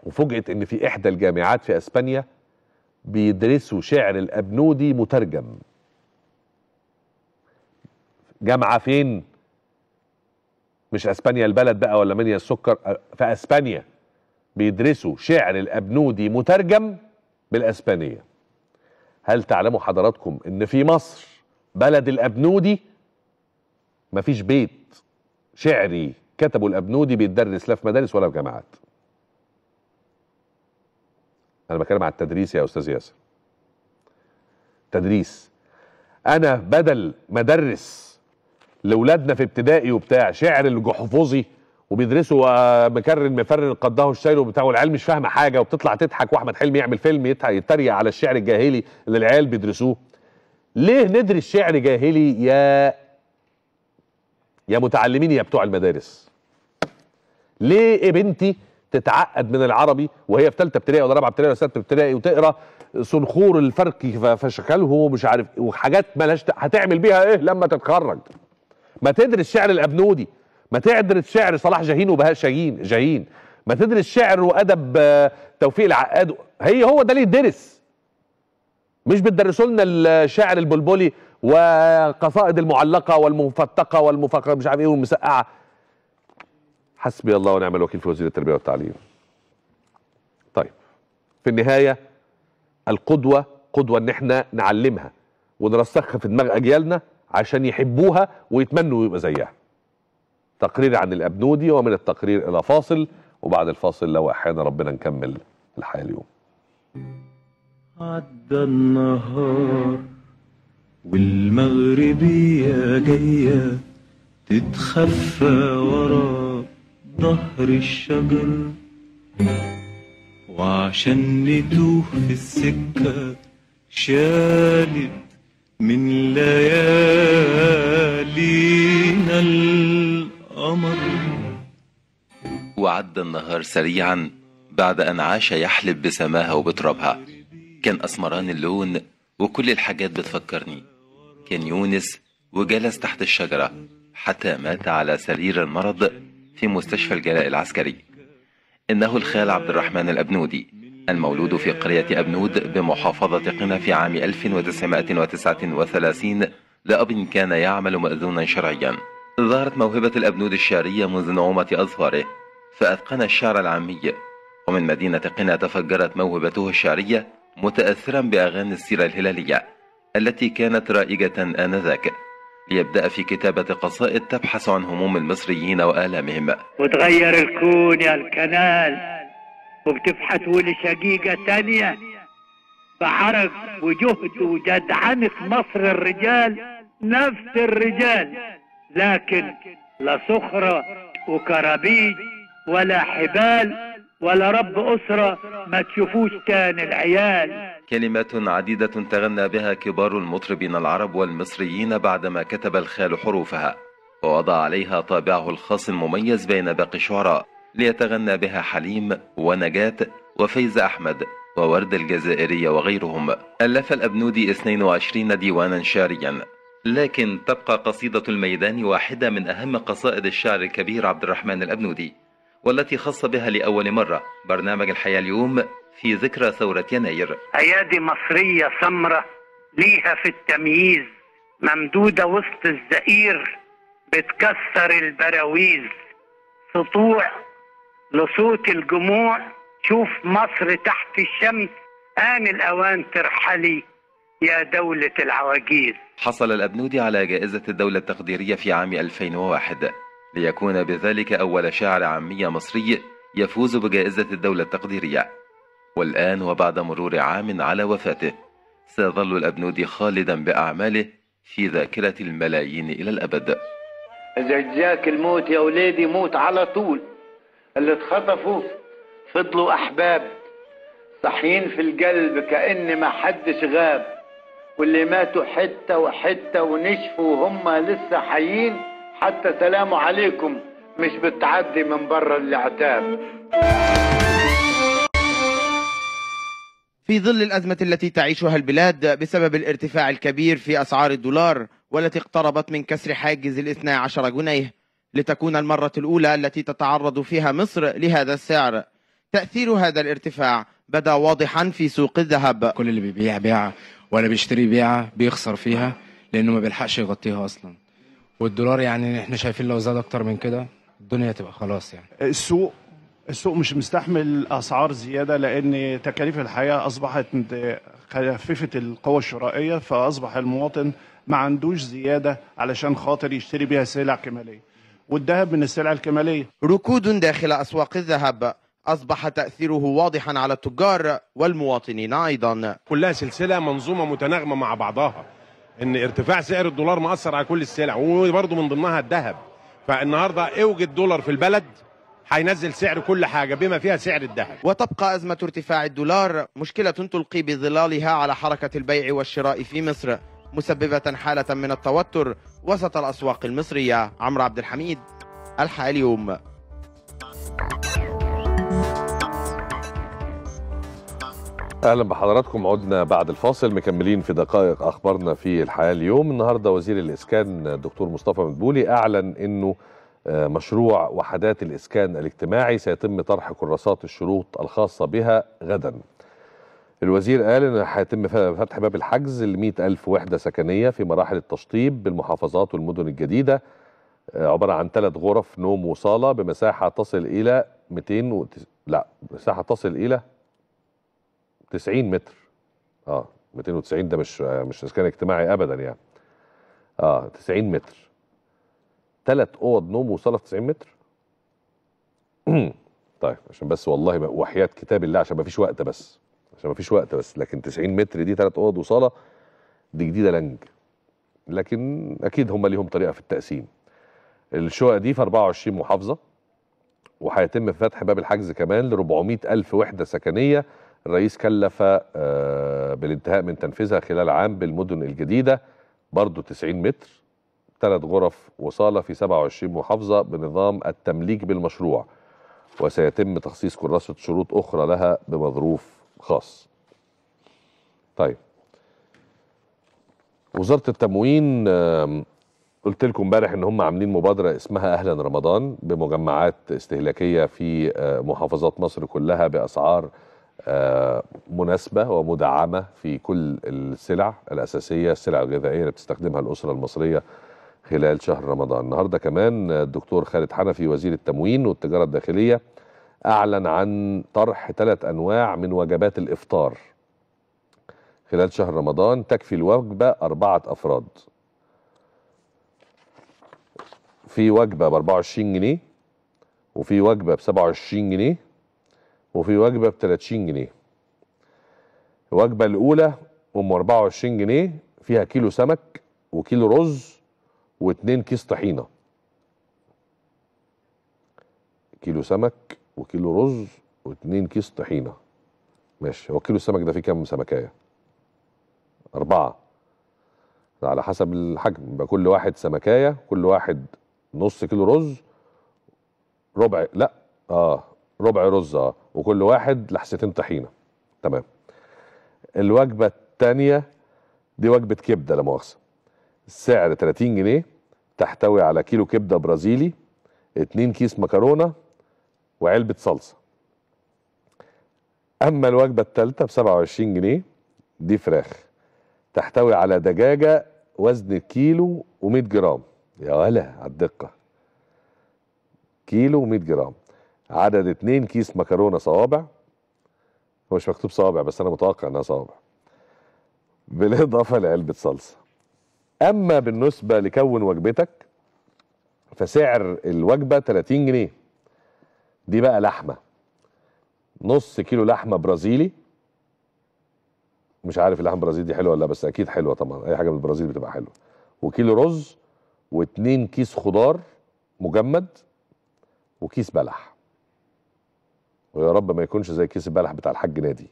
وفوجئت ان في احدى الجامعات في اسبانيا بيدرسوا شعر الابنودي مترجم جامعه فين مش اسبانيا البلد بقى ولا منيا السكر في اسبانيا بيدرسوا شعر الابنودي مترجم بالاسبانيه هل تعلموا حضراتكم ان في مصر بلد الابنودي مفيش بيت شعري كتبه الابنودي بيتدرس لا في مدارس ولا في جامعات انا بتكلم على التدريس يا استاذ ياسر تدريس انا بدل ما ادرس لاولادنا في ابتدائي وبتاع شعر الجحفظي وبيدرسوا مكرن مفرن قده الشايل وبتاع والعيال مش فاهمه حاجه وبتطلع تضحك واحمد حلمي يعمل فيلم يتريق على الشعر الجاهلي اللي العيال بيدرسوه ليه ندرس شعر جاهلي يا يا متعلمين يا بتوع المدارس ليه بنتي تتعقد من العربي وهي في ثالثه ابتدائي ولا رابعه ابتدائي ولا سته ابتدائي وتقرا صنخور الفرك فشكله ومش عارف وحاجات مالهاش هتعمل بيها ايه لما تتخرج ما تدرس شعر الابنودي ما تدرس شعر صلاح جاهين وبهاء شاهين جاهين ما تدرس شعر وادب آه، توفيق العقاد هي هو ده اللي يدرس مش بتدرسوا لنا الشعر البلبلي وقصائد المعلقه والمفتقه والمفقه مش عارف ايه والمسقعه حسبي الله ونعم الوكيل في وزير التربيه والتعليم طيب في النهايه القدوه قدوه ان احنا نعلمها ونرسخها في دماغ اجيالنا عشان يحبوها ويتمنوا يبقى زيها تقرير عن الأبنودي ومن التقرير إلى فاصل وبعد الفاصل لو أحيانا ربنا نكمل الحياة اليوم عدى النهار والمغربية جاية تتخفى ورا ظهر الشجر وعشان نتوه في السكة شالت من ليالينا القمر وعدى النهار سريعا بعد أن عاش يحلب بسماها وبترابها كان أسمران اللون وكل الحاجات بتفكرني كان يونس وجلس تحت الشجرة حتى مات على سرير المرض في مستشفى الجلاء العسكري إنه الخال عبد الرحمن الأبنودي المولود في قرية أبنود بمحافظة قنا في عام 1939 لأب كان يعمل مأذونا شرعيا ظهرت موهبة الأبنود الشعرية منذ نعومة أظفاره فأتقن الشعر العامي ومن مدينة قنا تفجرت موهبته الشعرية متأثرا بأغاني السيرة الهلالية التي كانت رائجة آنذاك ليبدأ في كتابة قصائد تبحث عن هموم المصريين وآلامهم وتغير الكون يا الكنال وبتبحث لشقيقة تانية فحرج وجهد وجد عنق مصر الرجال نفس الرجال لكن لا صخرة وكرابيج ولا حبال ولا رب أسرة ما تشوفوش تاني العيال كلمات عديدة تغنى بها كبار المطربين العرب والمصريين بعدما كتب الخال حروفها ووضع عليها طابعه الخاص المميز بين باقي الشعراء ليتغنى بها حليم ونجاة وفيز أحمد وورد الجزائرية وغيرهم ألف الأبنودي 22 ديوانا شعريا لكن تبقى قصيدة الميدان واحدة من أهم قصائد الشعر الكبير عبد الرحمن الأبنودي والتي خص بها لأول مرة برنامج الحياة اليوم في ذكرى ثورة يناير أيادي مصرية سمرة ليها في التمييز ممدودة وسط الزئير بتكسر البراويز سطوع لصوت الجموع شوف مصر تحت الشمس آن الأوان ترحلي يا دولة العواجيز حصل الأبنودي على جائزة الدولة التقديرية في عام 2001 ليكون بذلك أول شاعر عامي مصري يفوز بجائزة الدولة التقديرية والآن وبعد مرور عام على وفاته سيظل الأبنودي خالدا بأعماله في ذاكرة الملايين إلى الأبد زجاك الموت يا وليدي موت على طول اللي اتخطفوا فضلوا أحباب صحيين في القلب كأن ما حدش غاب واللي ماتوا حتة وحتة ونشفوا وهم لسه حيين حتى سلام عليكم مش بتعدي من بره العتاب في ظل الأزمة التي تعيشها البلاد بسبب الارتفاع الكبير في أسعار الدولار والتي اقتربت من كسر حاجز الاثنى عشر جنيه لتكون المرة الأولى التي تتعرض فيها مصر لهذا السعر تأثير هذا الارتفاع بدا واضحا في سوق الذهب كل اللي بيبيع بيعة ولا بيشتري بيعة بيخسر فيها لأنه ما بيلحقش يغطيها أصلا والدولار يعني احنا شايفين لو زاد أكتر من كده الدنيا تبقى خلاص يعني السوق السوق مش مستحمل اسعار زياده لان تكاليف الحياه اصبحت خففت القوه الشرائيه فاصبح المواطن ما عندوش زياده علشان خاطر يشتري بيها سلع كماليه والذهب من السلع الكمالية ركود داخل أسواق الذهب أصبح تأثيره واضحا على التجار والمواطنين أيضا كلها سلسلة منظومة متناغمة مع بعضها إن ارتفاع سعر الدولار مأثر على كل السلع وبرضه من ضمنها الذهب فالنهاردة اوجد دولار في البلد هينزل سعر كل حاجة بما فيها سعر الذهب وتبقى أزمة ارتفاع الدولار مشكلة تلقي بظلالها على حركة البيع والشراء في مصر مسببة حالة من التوتر وسط الأسواق المصرية عمرو عبد الحميد الحاليوم اهلا بحضراتكم عدنا بعد الفاصل مكملين في دقائق اخبارنا في الحياه اليوم النهارده وزير الاسكان الدكتور مصطفى مدبولي اعلن انه آه، مشروع وحدات الاسكان الاجتماعي سيتم طرح كراسات الشروط الخاصه بها غدا الوزير قال ان هيتم فتح باب الحجز ل 100000 وحده سكنيه في مراحل التشطيب بالمحافظات والمدن الجديده آه، عباره عن ثلاث غرف نوم وصاله بمساحه تصل الى 200 و... لا مساحه تصل الى 90 متر اه 290 ده مش آه، مش اسكان اجتماعي ابدا يعني اه 90 متر ثلاث اوض نوم وصاله في 90 متر (clears throat) طيب عشان بس والله وحياه كتاب الله عشان ما فيش وقت بس عشان مفيش وقت بس لكن 90 متر دي ثلاث اوض وصاله دي جديده لانج لكن اكيد هم ليهم طريقه في التقسيم الشقق دي في 24 محافظه وهيتم فتح باب الحجز كمان ل 400 ألف وحدة سكنية الرئيس كلف آه، بالانتهاء من تنفيذها خلال عام بالمدن الجديدة برضه 90 متر ثلاث غرف وصالة في 27 محافظة بنظام التمليك بالمشروع وسيتم تخصيص كراسة شروط أخرى لها بمظروف خاص طيب وزاره التموين قلت لكم امبارح ان هم عاملين مبادره اسمها اهلا رمضان بمجمعات استهلاكيه في آه، محافظات مصر كلها باسعار آه، مناسبه ومدعمه في كل السلع الاساسيه السلع الغذائيه اللي بتستخدمها الاسره المصريه خلال شهر رمضان النهارده كمان الدكتور خالد حنفي وزير التموين والتجاره الداخليه أعلن عن طرح ثلاث أنواع من وجبات الإفطار خلال شهر رمضان تكفي الوجبة أربعة أفراد في وجبة ب 24 جنيه وفي وجبة ب 27 جنيه وفي وجبة ب 30 جنيه الوجبة الأولى أم 24 جنيه فيها كيلو سمك وكيلو رز واتنين كيس طحينة كيلو سمك وكيلو رز واتنين كيس طحينه ماشي هو كيلو السمك ده فيه كام سمكايه اربعه على حسب الحجم يبقى كل واحد سمكايه كل واحد نص كيلو رز ربع لا اه ربع رز اه وكل واحد لحستين طحينه تمام الوجبه الثانيه دي وجبه كبده لا مؤاخذه السعر 30 جنيه تحتوي على كيلو كبده برازيلي 2 كيس مكرونه وعلبه صلصه اما الوجبه الثالثه ب 27 جنيه دي فراخ تحتوي على دجاجه وزن كيلو و100 جرام يا ولا على الدقه كيلو و100 جرام عدد 2 كيس مكرونه صوابع هو مش مكتوب صوابع بس انا متوقع انها صوابع بالاضافه لعلبه صلصه اما بالنسبه لكون وجبتك فسعر الوجبه 30 جنيه دي بقى لحمه نص كيلو لحمه برازيلي مش عارف اللحمه البرازيلي دي حلوه ولا لا بس اكيد حلوه طبعا اي حاجه بالبرازيل بتبقى حلوه وكيلو رز واتنين كيس خضار مجمد وكيس بلح ويا رب ما يكونش زي كيس البلح بتاع الحاج نادي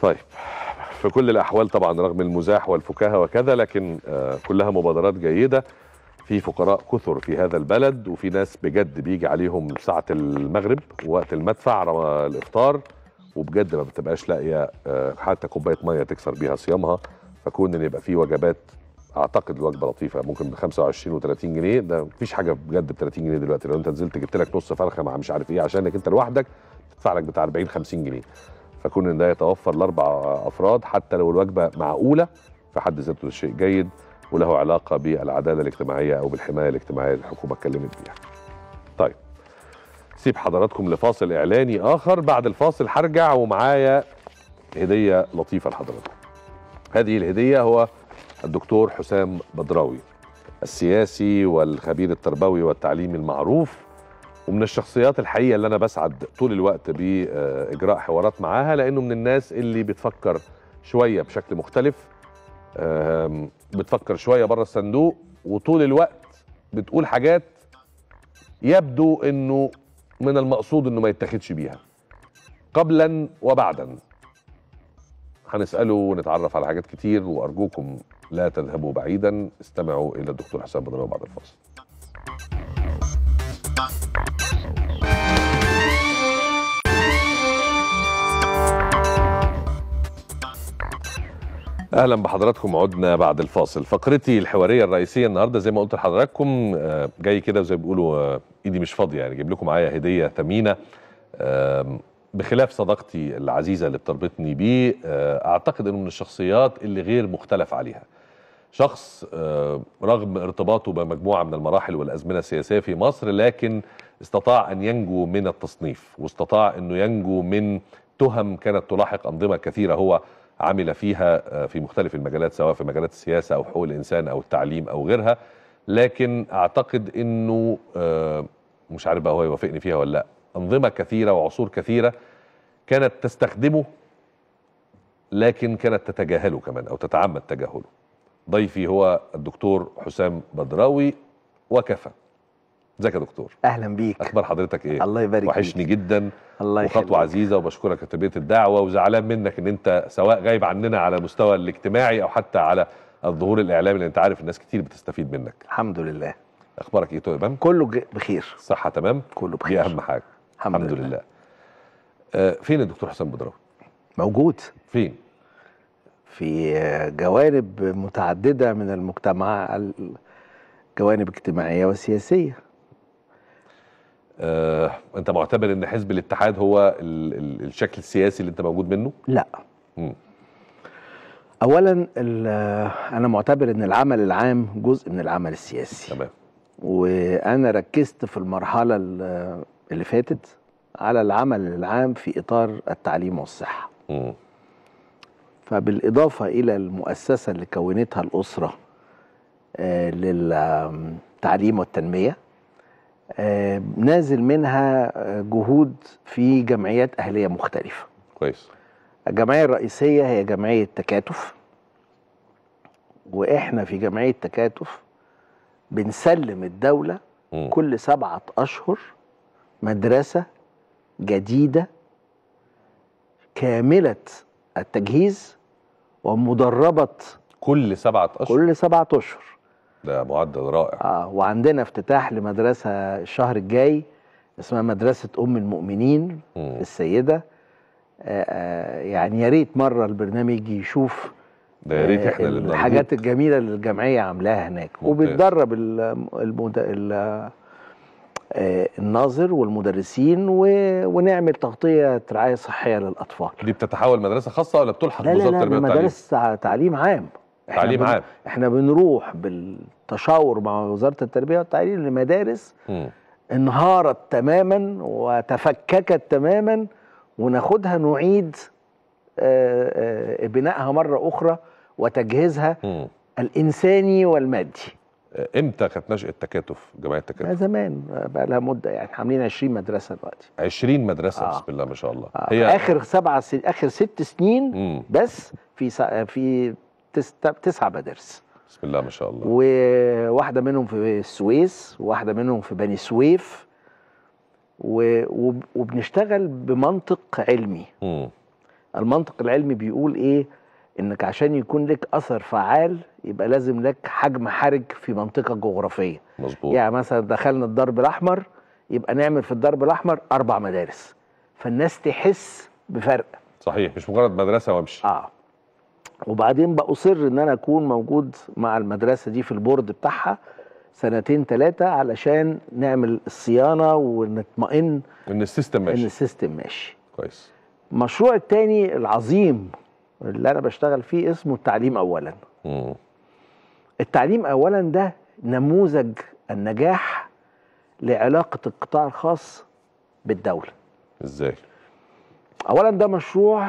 طيب في كل الاحوال طبعا رغم المزاح والفكاهه وكذا لكن آه، كلها مبادرات جيده في فقراء كثر في هذا البلد وفي ناس بجد بيجي عليهم ساعة المغرب وقت المدفع الإفطار وبجد ما بتبقاش لاقية آه، حتى كوباية مية تكسر بيها صيامها فكون إن يبقى في وجبات اعتقد الوجبه لطيفه ممكن ب 25 و30 جنيه ده مفيش حاجه بجد ب 30 جنيه دلوقتي لو انت نزلت جبت لك نص فرخه مع مش عارف ايه عشانك انت لوحدك تدفع لك بتاع 40 50 جنيه فكون ان ده يتوفر لاربع افراد حتى لو الوجبه معقوله في حد ذاته شيء جيد وله علاقه بالعداله الاجتماعيه او بالحمايه الاجتماعيه اللي الحكومه اتكلمت بيها. طيب سيب حضراتكم لفاصل اعلاني اخر بعد الفاصل هرجع ومعايا هديه لطيفه لحضراتكم. هذه الهديه هو الدكتور حسام بدراوي السياسي والخبير التربوي والتعليمي المعروف ومن الشخصيات الحقيقه اللي انا بسعد طول الوقت باجراء حوارات معاها لانه من الناس اللي بتفكر شويه بشكل مختلف بتفكر شويه بره الصندوق وطول الوقت بتقول حاجات يبدو انه من المقصود انه ما يتاخدش بيها قبلا وبعدا هنساله ونتعرف على حاجات كتير وارجوكم لا تذهبوا بعيدا استمعوا الى الدكتور حسام بدر بعد الفاصل اهلا بحضراتكم عدنا بعد الفاصل فقرتي الحواريه الرئيسيه النهارده زي ما قلت لحضراتكم آه، جاي كده وزي ما بيقولوا آه، ايدي مش فاضيه يعني جايب لكم معايا هديه ثمينه بخلاف صداقتي العزيزه اللي بتربطني بيه آه، اعتقد انه من الشخصيات اللي غير مختلف عليها شخص رغم ارتباطه بمجموعه من المراحل والازمنه السياسيه في مصر لكن استطاع ان ينجو من التصنيف واستطاع انه ينجو من تهم كانت تلاحق انظمه كثيره هو عمل فيها آه، في مختلف المجالات سواء في مجالات السياسه او حقوق الانسان او التعليم او غيرها لكن اعتقد انه آه، مش عارف بقى هو يوافقني فيها ولا لا انظمه كثيره وعصور كثيره كانت تستخدمه لكن كانت تتجاهله كمان او تتعمد تجاهله ضيفي هو الدكتور حسام بدراوي وكفى ازيك يا دكتور اهلا بيك اخبار حضرتك ايه الله يبارك وحشني بيك. جدا الله يخليك وخطوه عزيزه وبشكرك على الدعوه وزعلان منك ان انت سواء غايب عننا على المستوى الاجتماعي او حتى على الظهور الاعلامي اللي انت عارف الناس كتير بتستفيد منك الحمد لله اخبارك ايه تمام طيب، كله بخير صحه تمام كله بخير دي اهم حاجه الحمد, الحمد لله, لله. آه فين الدكتور حسام بدراوي موجود فين في جوانب متعدده من المجتمع جوانب اجتماعيه وسياسيه آه، انت معتبر ان حزب الاتحاد هو الـ الـ الشكل السياسي اللي انت موجود منه؟ لا. مم. اولا انا معتبر ان العمل العام جزء من العمل السياسي. تمام. وانا ركزت في المرحله اللي فاتت على العمل العام في اطار التعليم والصحه. مم. فبالاضافه الى المؤسسه اللي كونتها الاسره آه للتعليم والتنميه آه، نازل منها آه، جهود في جمعيات اهليه مختلفه. كويس. الجمعيه الرئيسيه هي جمعيه تكاتف واحنا في جمعيه تكاتف بنسلم الدوله م. كل سبعه اشهر مدرسه جديده كامله التجهيز ومدربه كل سبعه اشهر كل سبعه اشهر ده معدل رائع اه وعندنا افتتاح لمدرسه الشهر الجاي اسمها مدرسه ام المؤمنين مم. السيده آه, آه، يعني يا ريت مره البرنامج يشوف ده يا ريت آه، احنا اللي الحاجات الجميله اللي الجمعيه عاملاها هناك ممتاز. المد... ال... آه، الناظر والمدرسين و... ونعمل تغطيه رعايه صحيه للاطفال دي بتتحول مدرسه خاصه ولا بتلحق بوزاره التربيه والتعليم؟ مدرسه تعليم عام تعليم عام احنا بنروح بالتشاور مع وزاره التربيه والتعليم لمدارس م. انهارت تماما وتفككت تماما وناخدها نعيد آه، آه، بنائها مره اخرى وتجهيزها الانساني والمادي آه، امتى كانت نشأة تكاتف جمعية تكاتف؟ من زمان بقى لها مدة يعني عاملين 20 مدرسة دلوقتي 20 مدرسة آه. بسم الله ما شاء الله آه. هي آخر سبعة سن... آخر ست سنين مم. بس في س... في تسع مدارس بسم الله ما شاء الله وواحده منهم في السويس وواحده منهم في بني سويف و... وبنشتغل بمنطق علمي م. المنطق العلمي بيقول ايه انك عشان يكون لك اثر فعال يبقى لازم لك حجم حرج في منطقه جغرافيه مظبوط يعني مثلا دخلنا الضرب الاحمر يبقى نعمل في الضرب الاحمر اربع مدارس فالناس تحس بفرق صحيح مش مجرد مدرسه وامشي اه وبعدين بأصر إن أنا أكون موجود مع المدرسة دي في البورد بتاعها سنتين ثلاثة علشان نعمل الصيانة ونطمئن إن السيستم ماشي إن السيستم ماشي كويس المشروع الثاني العظيم اللي أنا بشتغل فيه اسمه التعليم أولا مم. التعليم أولا ده نموذج النجاح لعلاقة القطاع الخاص بالدولة إزاي؟ أولا ده مشروع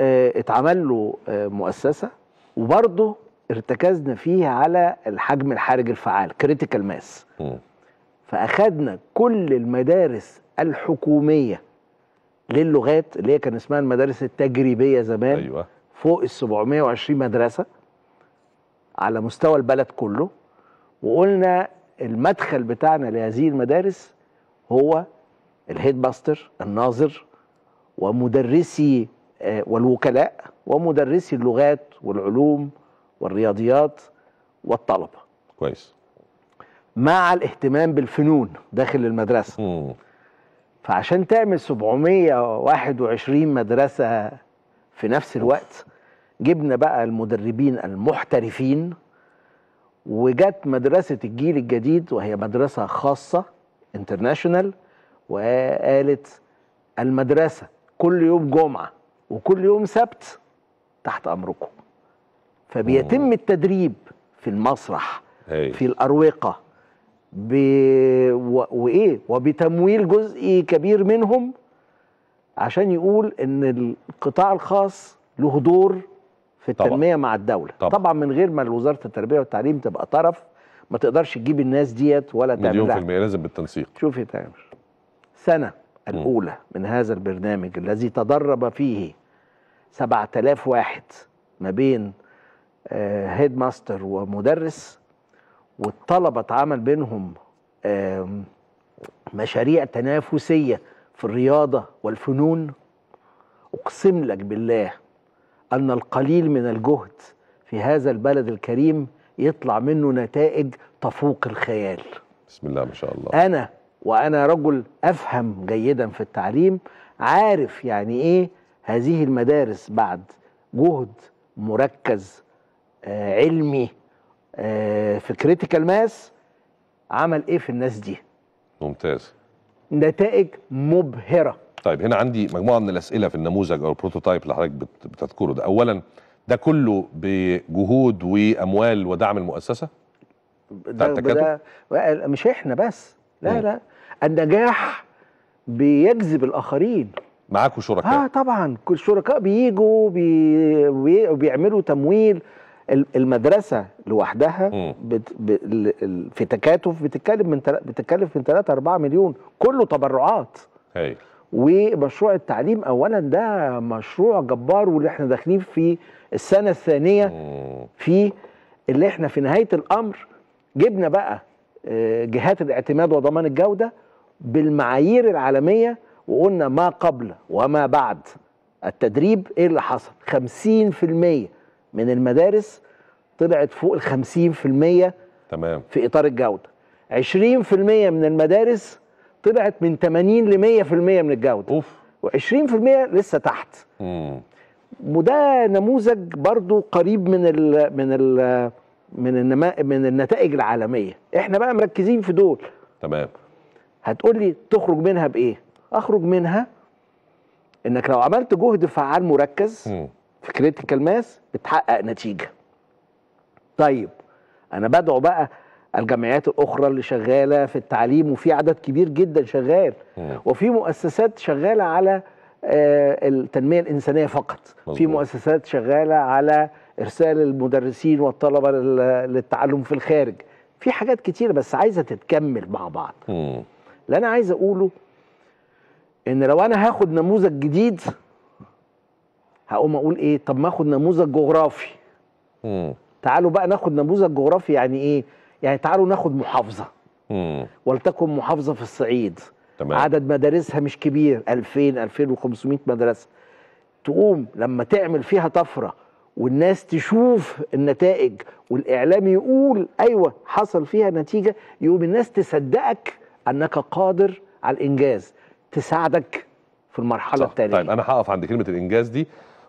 آه، اتعمل له آه، مؤسسه وبرضه ارتكزنا فيه على الحجم الحرج الفعال كريتيكال ماس فاخذنا كل المدارس الحكوميه للغات اللي هي كان اسمها المدارس التجريبيه زمان أيوة. فوق ال 720 مدرسه على مستوى البلد كله وقلنا المدخل بتاعنا لهذه المدارس هو الهيد باستر الناظر ومدرسي آه، والوكلاء ومدرسي اللغات والعلوم والرياضيات والطلبة كويس مع الاهتمام بالفنون داخل المدرسة مم. فعشان تعمل 721 مدرسة في نفس الوقت جبنا بقى المدربين المحترفين وجت مدرسة الجيل الجديد وهي مدرسة خاصة انترناشونال وقالت المدرسة كل يوم جمعة وكل يوم سبت تحت امركم فبيتم التدريب في المسرح أي. في الاروقه ب... و... وايه وبتمويل جزئي كبير منهم عشان يقول ان القطاع الخاص له دور في التنميه طبعا. مع الدوله طبعا. طبعا من غير ما وزاره التربيه والتعليم تبقى طرف ما تقدرش تجيب الناس ديت ولا تعملها مليون في المية لازم بالتنسيق شوف يا سنه الأولى من هذا البرنامج الذي تدرب فيه 7000 واحد ما بين هيد آه، ماستر ومدرس والطلبة اتعمل بينهم مشاريع تنافسية في الرياضة والفنون أقسم لك بالله أن القليل من الجهد في هذا البلد الكريم يطلع منه نتائج تفوق الخيال بسم الله ما شاء الله أنا وانا رجل افهم جيدا في التعليم عارف يعني ايه هذه المدارس بعد جهد مركز آه علمي آه في كريتيكال ماس عمل ايه في الناس دي ممتاز نتائج مبهره طيب هنا عندي مجموعه من الاسئله في النموذج او البروتوتايب اللي حضرتك بتذكره ده اولا ده كله بجهود واموال ودعم المؤسسه ده, ده مش احنا بس لا لا النجاح بيجذب الاخرين معاكم شركاء اه طبعا كل شركاء بيجوا بي... وبيعملوا تمويل المدرسه لوحدها بت... ب... في تكاتف بتتكلم من تل... بتتكلف من 3 4 مليون كله تبرعات هي. ومشروع التعليم اولا ده مشروع جبار واللي احنا داخلين في السنه الثانيه في اللي احنا في نهايه الامر جبنا بقى آه، جهات الاعتماد وضمان الجوده بالمعايير العالمية وقلنا ما قبل وما بعد التدريب ايه اللي حصل 50% من المدارس طلعت فوق ال 50% تمام في اطار الجوده 20% من المدارس طلعت من 80 ل 100% من الجوده اوف و20% لسه تحت مم. وده نموذج برضو قريب من الـ من الـ من من النتائج العالميه احنا بقى مركزين في دول تمام هتقول لي تخرج منها بايه اخرج منها انك لو عملت جهد فعال مركز في كريتيكال ماس بتحقق نتيجه طيب انا بدعو بقى الجمعيات الاخرى اللي شغاله في التعليم وفي عدد كبير جدا شغال وفي مؤسسات شغاله على آه، التنميه الانسانيه فقط مزبوط. في مؤسسات شغاله على ارسال المدرسين والطلبه للتعلم في الخارج في حاجات كتيره بس عايزه تتكمل مع بعض مم. اللي انا عايز اقوله ان لو انا هاخد نموذج جديد هقوم اقول ايه طب ما اخد نموذج جغرافي مم. تعالوا بقى ناخد نموذج جغرافي يعني ايه يعني تعالوا ناخد محافظه ولتكن محافظه في الصعيد تمام. عدد مدارسها مش كبير 2000 2500 مدرسه تقوم لما تعمل فيها طفره والناس تشوف النتائج والاعلام يقول ايوه حصل فيها نتيجه يقوم الناس تصدقك انك قادر على الانجاز تساعدك في المرحله صح. التانية طيب انا هقف عند كلمه الانجاز دي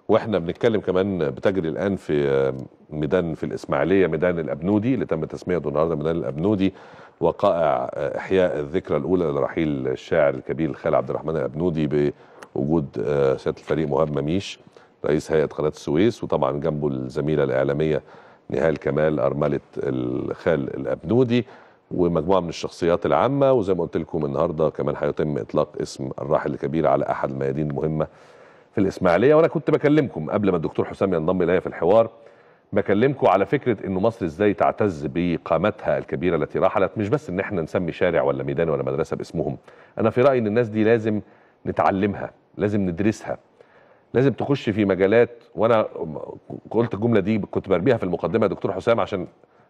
واحنا بنتكلم كمان بتجري الان في آه، ميدان في الاسماعيليه ميدان الابنودي اللي تم تسميته النهارده ميدان الابنودي وقائع آه، احياء الذكرى الاولى لرحيل الشاعر الكبير الخال عبد الرحمن الابنودي بوجود آه، سياده الفريق مهاب مميش رئيس هيئه قناه السويس وطبعا جنبه الزميله الاعلاميه نهال كمال ارمله الخال الابنودي ومجموعه من الشخصيات العامه وزي ما قلت لكم النهارده كمان هيتم اطلاق اسم الراحل الكبير على احد الميادين المهمه في الاسماعيليه وانا كنت بكلمكم قبل ما الدكتور حسام ينضم الي في الحوار بكلمكم على فكره انه مصر ازاي تعتز بقامتها الكبيره التي رحلت مش بس ان احنا نسمي شارع ولا ميدان ولا مدرسه باسمهم انا في رايي ان الناس دي لازم نتعلمها لازم ندرسها لازم تخش في مجالات وانا قلت الجمله دي كنت برميها في المقدمه يا دكتور حسام عشان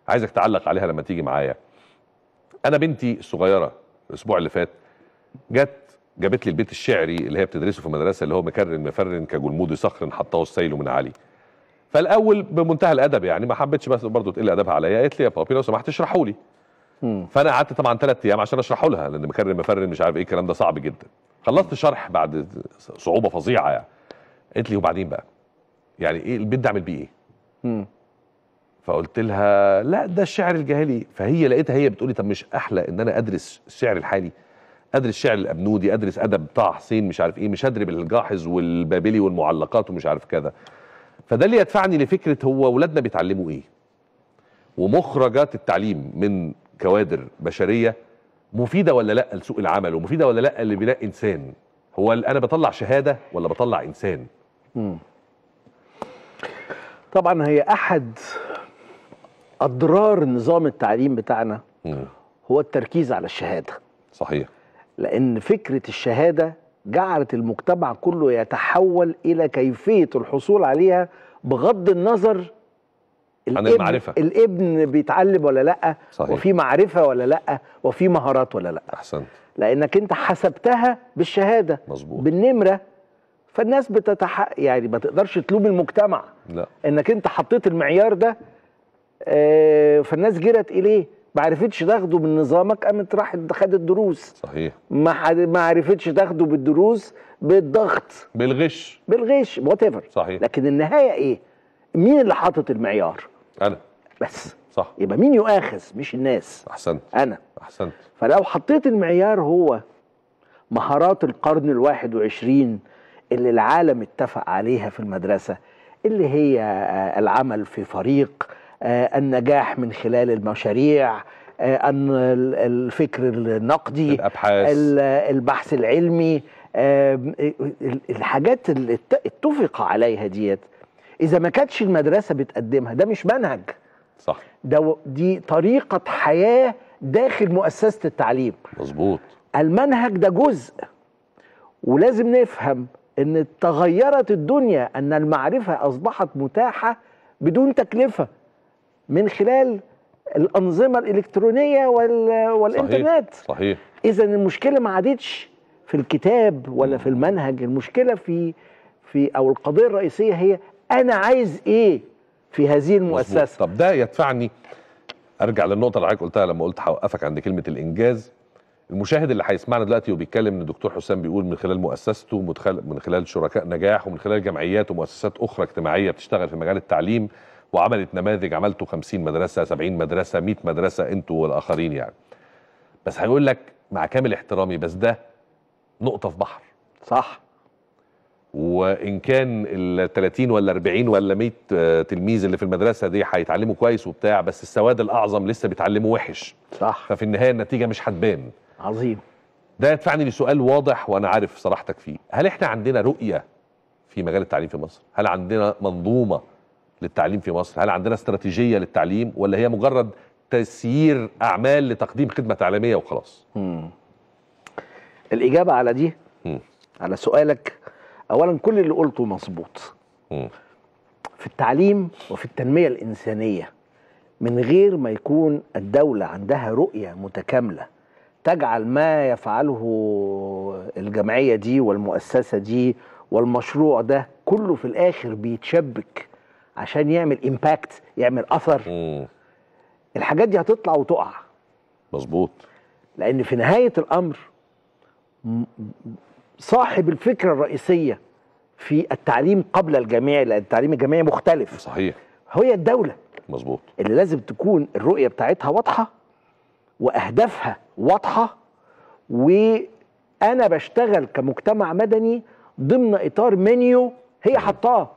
عايزك تعلق عليها لما تيجي معايا انا بنتي الصغيره الاسبوع اللي فات جت جابت لي البيت الشعري اللي هي بتدرسه في المدرسه اللي هو مكرن مفرن كجلمود صخر حطاه السيل من علي فالاول بمنتهى الادب يعني ما حبتش بس برضه تقل ادبها عليا قالت لي يا بابي لو سمحت اشرحوا لي فانا قعدت طبعا ثلاث ايام عشان اشرحه لها لان مكرن مفرن مش عارف ايه الكلام ده صعب جدا خلصت شرح بعد صعوبه فظيعه يعني قالت لي وبعدين بقى يعني ايه البيت ده اعمل بيه ايه فقلت لها لا ده الشعر الجاهلي فهي لقيتها هي بتقولي طب مش احلى ان انا ادرس الشعر الحالي ادرس شعر الابنودي ادرس ادب طه حسين مش عارف ايه مش هدرب الجاحظ والبابلي والمعلقات ومش عارف كذا فده اللي يدفعني لفكره هو ولادنا بيتعلموا ايه ومخرجات التعليم من كوادر بشريه مفيده ولا لا لسوق العمل ومفيده ولا لا لبناء انسان هو انا بطلع شهاده ولا بطلع انسان طبعا هي احد اضرار نظام التعليم بتاعنا مم. نعم. هو التركيز على الشهاده صحيح لان فكره الشهاده جعلت المجتمع كله يتحول الى كيفيه الحصول عليها بغض النظر الابن عن المعرفة الابن بيتعلم ولا لا صحيح. وفي معرفة ولا لا وفي مهارات ولا لا أحسنت لأنك أنت حسبتها بالشهادة مظبوط بالنمرة فالناس بتتح يعني ما تقدرش تلوم المجتمع لا. انك انت حطيت المعيار ده آه، فالناس جرت اليه ما عرفتش تاخده من نظامك قامت راحت خدت دروس صحيح ما عرفتش تاخده بالدروس بالضغط بالغش بالغش وات ايفر صحيح لكن النهايه ايه؟ مين اللي حاطط المعيار؟ انا بس صح يبقى مين يؤاخذ مش الناس احسنت انا احسنت فلو حطيت المعيار هو مهارات القرن الواحد وعشرين اللي العالم اتفق عليها في المدرسه اللي هي آه، العمل في فريق آه، النجاح من خلال المشاريع آه، ان الفكر النقدي الابحاث البحث العلمي آه، الحاجات اللي اتفق عليها ديت اذا ما كانتش المدرسه بتقدمها ده مش منهج صح ده دي طريقه حياه داخل مؤسسه التعليم مظبوط المنهج ده جزء ولازم نفهم ان تغيرت الدنيا ان المعرفه اصبحت متاحه بدون تكلفه من خلال الانظمه الالكترونيه وال... والانترنت صحيح, صحيح. اذا المشكله ما عادتش في الكتاب ولا في المنهج المشكله في في او القضيه الرئيسيه هي انا عايز ايه في هذه المؤسسه طب ده يدفعني ارجع للنقطه اللي حضرتك قلتها لما قلت هوقفك عند كلمه الانجاز المشاهد اللي هيسمعنا دلوقتي وبيتكلم ان الدكتور حسام بيقول من خلال مؤسسته من خلال شركاء نجاح ومن خلال جمعيات ومؤسسات اخرى اجتماعيه بتشتغل في مجال التعليم وعملت نماذج عملتوا 50 مدرسه 70 مدرسه 100 مدرسه انتوا والاخرين يعني بس هيقول لك مع كامل احترامي بس ده نقطه في بحر صح وان كان ال 30 ولا 40 ولا 100 آه، تلميذ اللي في المدرسه دي هيتعلموا كويس وبتاع بس السواد الاعظم لسه بيتعلموا وحش صح ففي النهايه النتيجه مش هتبان عظيم ده يدفعني لسؤال واضح وانا عارف صراحتك فيه هل احنا عندنا رؤيه في مجال التعليم في مصر هل عندنا منظومه للتعليم في مصر هل عندنا استراتيجية للتعليم ولا هي مجرد تسيير أعمال لتقديم خدمة تعليمية وخلاص مم. الإجابة على دي مم. على سؤالك أولا كل اللي قلته مظبوط في التعليم وفي التنمية الإنسانية من غير ما يكون الدولة عندها رؤية متكاملة تجعل ما يفعله الجمعية دي والمؤسسة دي والمشروع ده كله في الآخر بيتشبك عشان يعمل امباكت يعمل اثر مم. الحاجات دي هتطلع وتقع مظبوط لان في نهايه الامر صاحب الفكره الرئيسيه في التعليم قبل الجامعي لان التعليم الجامعي مختلف صحيح هي الدوله مظبوط اللي لازم تكون الرؤيه بتاعتها واضحه واهدافها واضحه وانا بشتغل كمجتمع مدني ضمن اطار منيو هي حطاه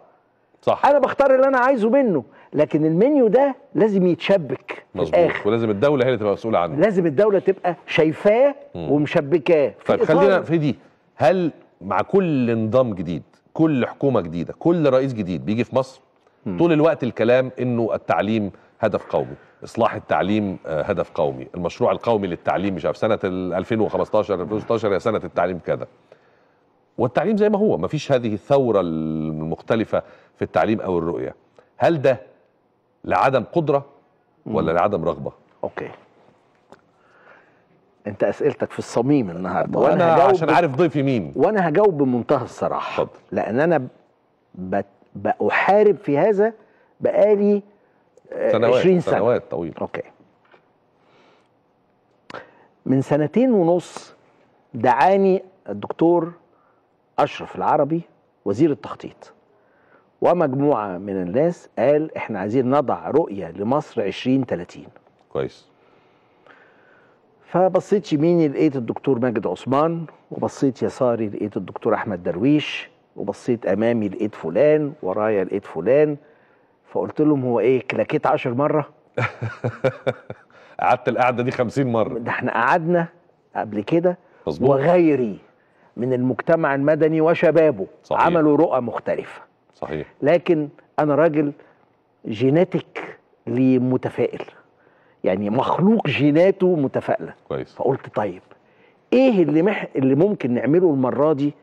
صح انا بختار اللي انا عايزه منه لكن المنيو ده لازم يتشبك مظبوط ولازم الدوله هي اللي تبقى مسؤوله عنه لازم الدوله تبقى شايفاه ومشبكاه طيب خلينا في دي هل مع كل نظام جديد كل حكومه جديده كل رئيس جديد بيجي في مصر مم. طول الوقت الكلام انه التعليم هدف قومي اصلاح التعليم آه، هدف قومي المشروع القومي للتعليم مش عارف سنه 2015 2016 يا سنه التعليم كذا والتعليم زي ما هو ما فيش هذه الثورة المختلفة في التعليم أو الرؤية هل ده لعدم قدرة ولا لعدم رغبة أوكي انت اسئلتك في الصميم النهارده وانا, وأنا عشان عارف ضيفي مين وانا هجاوب بمنتهى الصراحه فضل. لان انا بأحارب في هذا بقالي آه، سنوات 20 سنة سنوات طويلة اوكي من سنتين ونص دعاني الدكتور أشرف العربي وزير التخطيط ومجموعة من الناس قال احنا عايزين نضع رؤية لمصر 2030 كويس فبصيت يميني لقيت الدكتور ماجد عثمان وبصيت يساري لقيت الدكتور أحمد درويش وبصيت أمامي لقيت فلان ورايا لقيت فلان فقلت لهم هو إيه كلاكيت عشر مرة (laughs) قعدت القعدة دي خمسين مرة ده احنا قعدنا قبل كده مظبوط وغيري من المجتمع المدني وشبابه صحيح. عملوا رؤى مختلفة صحيح لكن أنا راجل جيناتك لمتفائل يعني مخلوق جيناته متفائلة كويس فقلت طيب إيه اللي, مح... اللي ممكن نعمله المرة دي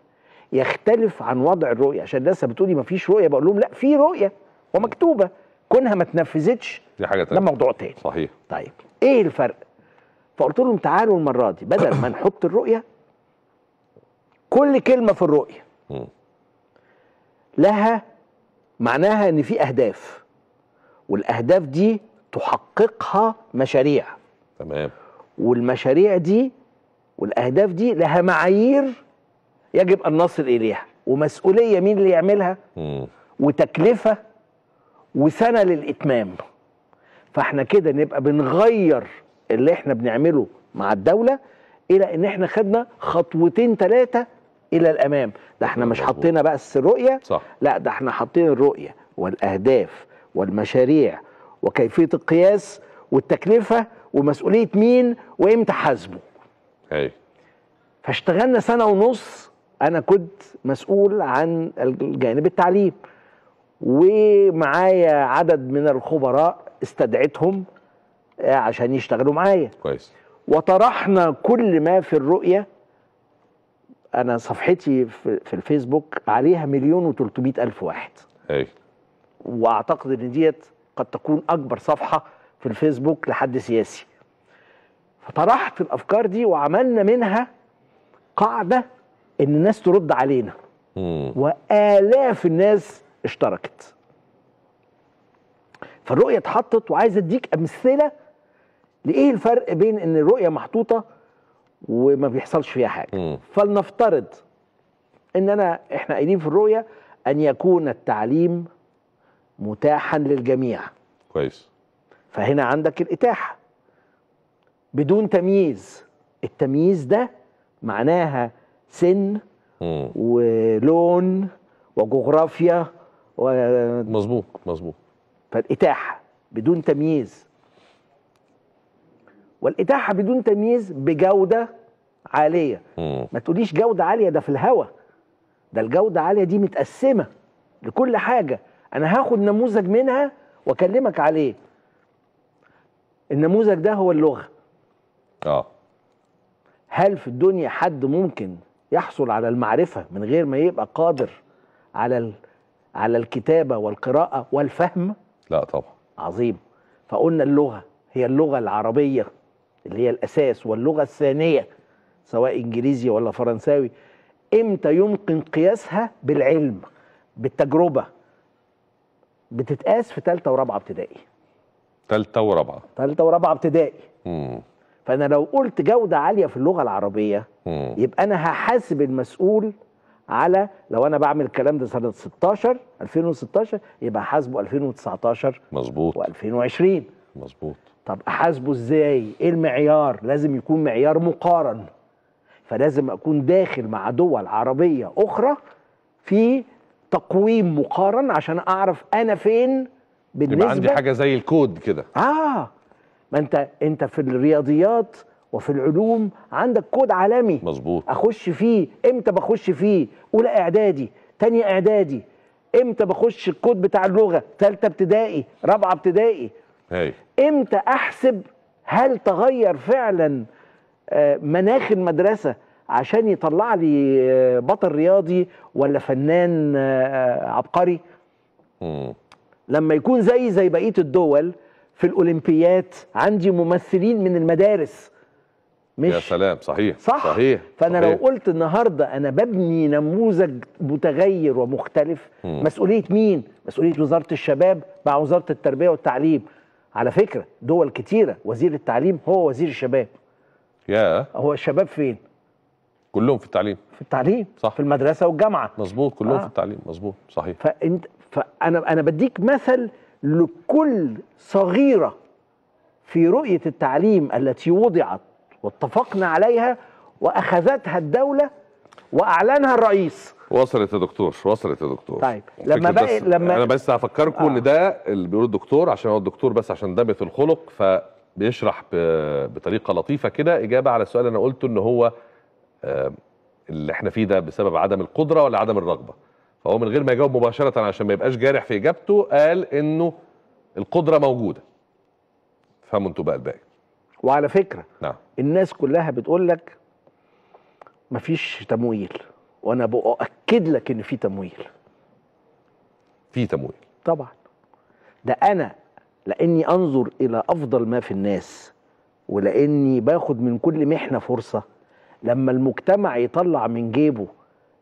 يختلف عن وضع الرؤية عشان الناس بتقولي ما فيش رؤية بقول لهم لا في رؤية ومكتوبة كونها ما تنفذتش دي حاجة تانية ده موضوع تاني صحيح طيب إيه الفرق؟ فقلت لهم تعالوا المرة دي بدل ما نحط الرؤية كل كلمه في الرؤيه لها معناها ان في اهداف والاهداف دي تحققها مشاريع تمام والمشاريع دي والاهداف دي لها معايير يجب ان نصل اليها ومسؤوليه مين اللي يعملها مم. وتكلفه وسنه للاتمام فاحنا كده نبقى بنغير اللي احنا بنعمله مع الدوله الى ان احنا خدنا خطوتين ثلاثه الى الامام ده احنا مش حاطين بس الرؤيه صح. لا ده احنا حاطين الرؤيه والاهداف والمشاريع وكيفيه القياس والتكلفه ومسؤوليه مين وامتى حاسبه ايوه فاشتغلنا سنه ونص انا كنت مسؤول عن الجانب التعليم ومعايا عدد من الخبراء استدعيتهم آه، عشان يشتغلوا معايا كويس وطرحنا كل ما في الرؤيه انا صفحتي في الفيسبوك عليها مليون و300 الف واحد أي. واعتقد ان ديت قد تكون اكبر صفحه في الفيسبوك لحد سياسي فطرحت الافكار دي وعملنا منها قاعده ان الناس ترد علينا مم. والاف الناس اشتركت فالرؤيه اتحطت وعايز اديك امثله لايه الفرق بين ان الرؤيه محطوطه وما بيحصلش فيها حاجه م. فلنفترض ان انا احنا قايلين في الرؤيه ان يكون التعليم متاحا للجميع كويس فهنا عندك الاتاحه بدون تمييز التمييز ده معناها سن مم. ولون وجغرافيا و... مظبوط مظبوط فالاتاحه بدون تمييز والاتاحه بدون تمييز بجوده عاليه ما تقوليش جوده عاليه ده في الهوا ده الجوده عاليه دي متقسمه لكل حاجه انا هاخد نموذج منها واكلمك عليه النموذج ده هو اللغه اه هل في الدنيا حد ممكن يحصل على المعرفه من غير ما يبقى قادر على ال... على الكتابه والقراءه والفهم لا طبعا عظيم فقلنا اللغه هي اللغه العربيه اللي هي الاساس واللغه الثانيه سواء انجليزي ولا فرنساوي امتى يمكن قياسها بالعلم بالتجربه بتتقاس في ثالثه ورابعه ابتدائي ثالثه ورابعه ثالثه ورابعه ابتدائي فانا لو قلت جوده عاليه في اللغه العربيه مم. يبقى انا هحاسب المسؤول على لو انا بعمل الكلام ده سنه 16 2016 يبقى حاسبه 2019 مظبوط و2020 مظبوط طب احاسبه ازاي ايه المعيار لازم يكون معيار مقارن فلازم اكون داخل مع دول عربيه اخرى في تقويم مقارن عشان اعرف انا فين بالنسبه يبقى عندي حاجه زي الكود كده اه ما انت انت في الرياضيات وفي العلوم عندك كود عالمي مظبوط اخش فيه امتى بخش فيه اولى اعدادي تانية اعدادي امتى بخش الكود بتاع اللغه ثالثه ابتدائي رابعه ابتدائي هي. امتى احسب هل تغير فعلا آه، مناخ المدرسه عشان يطلع لي آه، بطل رياضي ولا فنان آه، عبقري م. لما يكون زي زي بقيه الدول في الاولمبيات عندي ممثلين من المدارس مش يا سلام صحيح صح صحيح فانا صحيح. لو قلت النهارده انا ببني نموذج متغير ومختلف مسؤوليه مين مسؤوليه وزاره الشباب مع وزاره التربيه والتعليم على فكره دول كتيره وزير التعليم هو وزير الشباب يا هو الشباب فين كلهم في التعليم في التعليم صح في المدرسه والجامعه مظبوط كلهم آه. في التعليم مظبوط صحيح فانت فانا انا بديك مثل لكل صغيره في رؤيه التعليم التي وضعت واتفقنا عليها واخذتها الدوله واعلنها الرئيس وصلت يا دكتور وصلت يا دكتور طيب لما بقى لما انا بس هفكركم آه. ان ده اللي بيقوله الدكتور عشان هو الدكتور بس عشان ده مثل الخلق فبيشرح بطريقه لطيفه كده اجابه على السؤال اللي انا قلته ان هو آه، اللي احنا فيه ده بسبب عدم القدره ولا عدم الرغبه فهو من غير ما يجاوب مباشره عشان ما يبقاش جارح في اجابته قال انه القدره موجوده فهموا انتوا بقى الباقي وعلى فكره نعم الناس كلها بتقول لك مفيش تمويل وانا باكد لك ان في تمويل في تمويل طبعا ده انا لاني انظر الى افضل ما في الناس ولاني باخد من كل محنه فرصه لما المجتمع يطلع من جيبه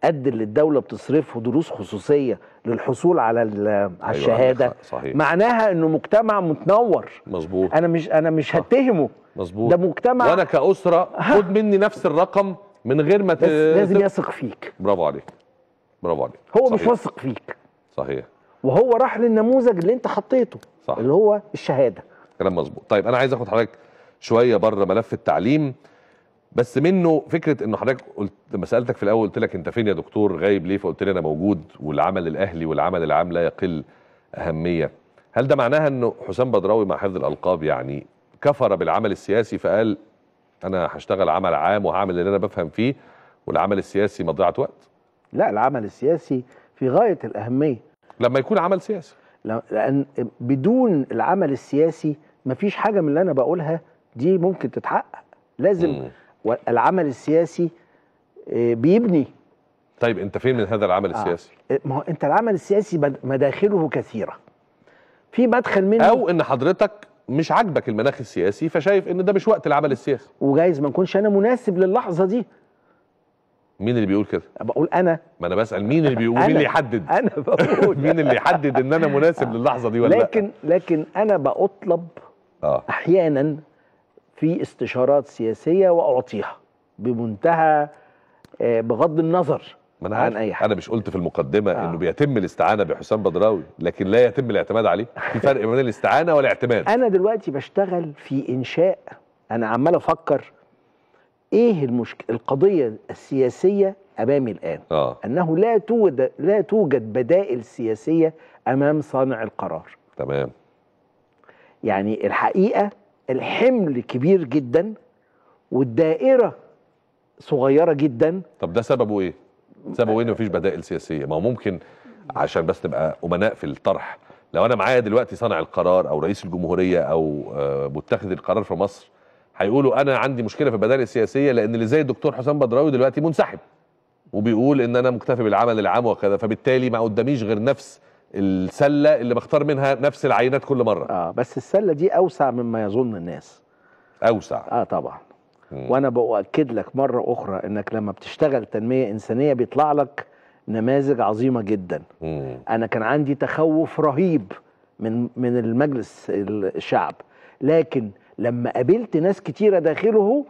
قد اللي الدوله بتصرفه دروس خصوصيه للحصول على على أيوة، الشهاده أيوة صحيح. معناها انه مجتمع متنور مظبوط انا مش انا مش هتهمه مظبوط ده مجتمع وانا كاسره خد مني نفس الرقم من غير ما ت... لازم يثق فيك برافو عليك برافو عليك هو صحيح. مش واثق فيك صحيح وهو راح للنموذج اللي انت حطيته صح. اللي هو الشهاده كلام مظبوط طيب انا عايز اخد حضرتك شويه بره ملف التعليم بس منه فكره انه حضرتك قلت لما سالتك في الاول قلت لك انت فين يا دكتور غايب ليه فقلت لي انا موجود والعمل الاهلي والعمل العام لا يقل اهميه هل ده معناها انه حسام بدراوي مع حفظ الالقاب يعني كفر بالعمل السياسي فقال انا هشتغل عمل عام وهعمل اللي انا بفهم فيه والعمل السياسي مضيعه وقت لا العمل السياسي في غايه الاهميه لما يكون عمل سياسي لان بدون العمل السياسي مفيش حاجه من اللي انا بقولها دي ممكن تتحقق لازم العمل السياسي آه، بيبني طيب انت فين من هذا العمل آه. السياسي آه، ما هو انت العمل السياسي مداخله كثيره في مدخل منه او ان حضرتك مش عاجبك المناخ السياسي فشايف ان ده مش وقت العمل السياسي وجايز ما نكونش انا مناسب للحظه دي مين اللي بيقول كده؟ بقول انا ما انا بسال مين اللي بيقول مين اللي يحدد؟ انا بقول (laughs) مين اللي يحدد ان انا مناسب آه. للحظه دي ولا لكن لا؟ لكن انا بطلب آه. احيانا في استشارات سياسيه واعطيها بمنتهى آه، بغض النظر ما انا عن اي حاجه انا مش قلت في المقدمه آه. انه بيتم الاستعانه بحسام بدراوي لكن لا يتم الاعتماد عليه في فرق بين الاستعانه والاعتماد (laughs) انا دلوقتي بشتغل في انشاء انا عمال افكر ايه المشك... القضيه السياسيه امامي الان آه. انه لا توجد لا توجد بدائل سياسيه امام صانع القرار تمام يعني الحقيقه الحمل كبير جدا والدائره صغيره جدا طب ده سببه ايه زي وين مفيش بدائل سياسيه ما هو ممكن عشان بس نبقى امناء في الطرح لو انا معايا دلوقتي صانع القرار او رئيس الجمهوريه او آه، متخذ القرار في مصر هيقولوا انا عندي مشكله في البدائل السياسيه لان اللي زي الدكتور حسام بدراوي دلوقتي منسحب وبيقول ان انا مكتفي بالعمل العام وكذا فبالتالي ما قداميش غير نفس السله اللي بختار منها نفس العينات كل مره اه بس السله دي اوسع مما يظن الناس اوسع اه طبعا وانا باكد لك مره اخرى انك لما بتشتغل تنميه انسانيه بيطلع لك نماذج عظيمه جدا مم. انا كان عندي تخوف رهيب من من المجلس الشعب لكن لما قابلت ناس كتيره داخله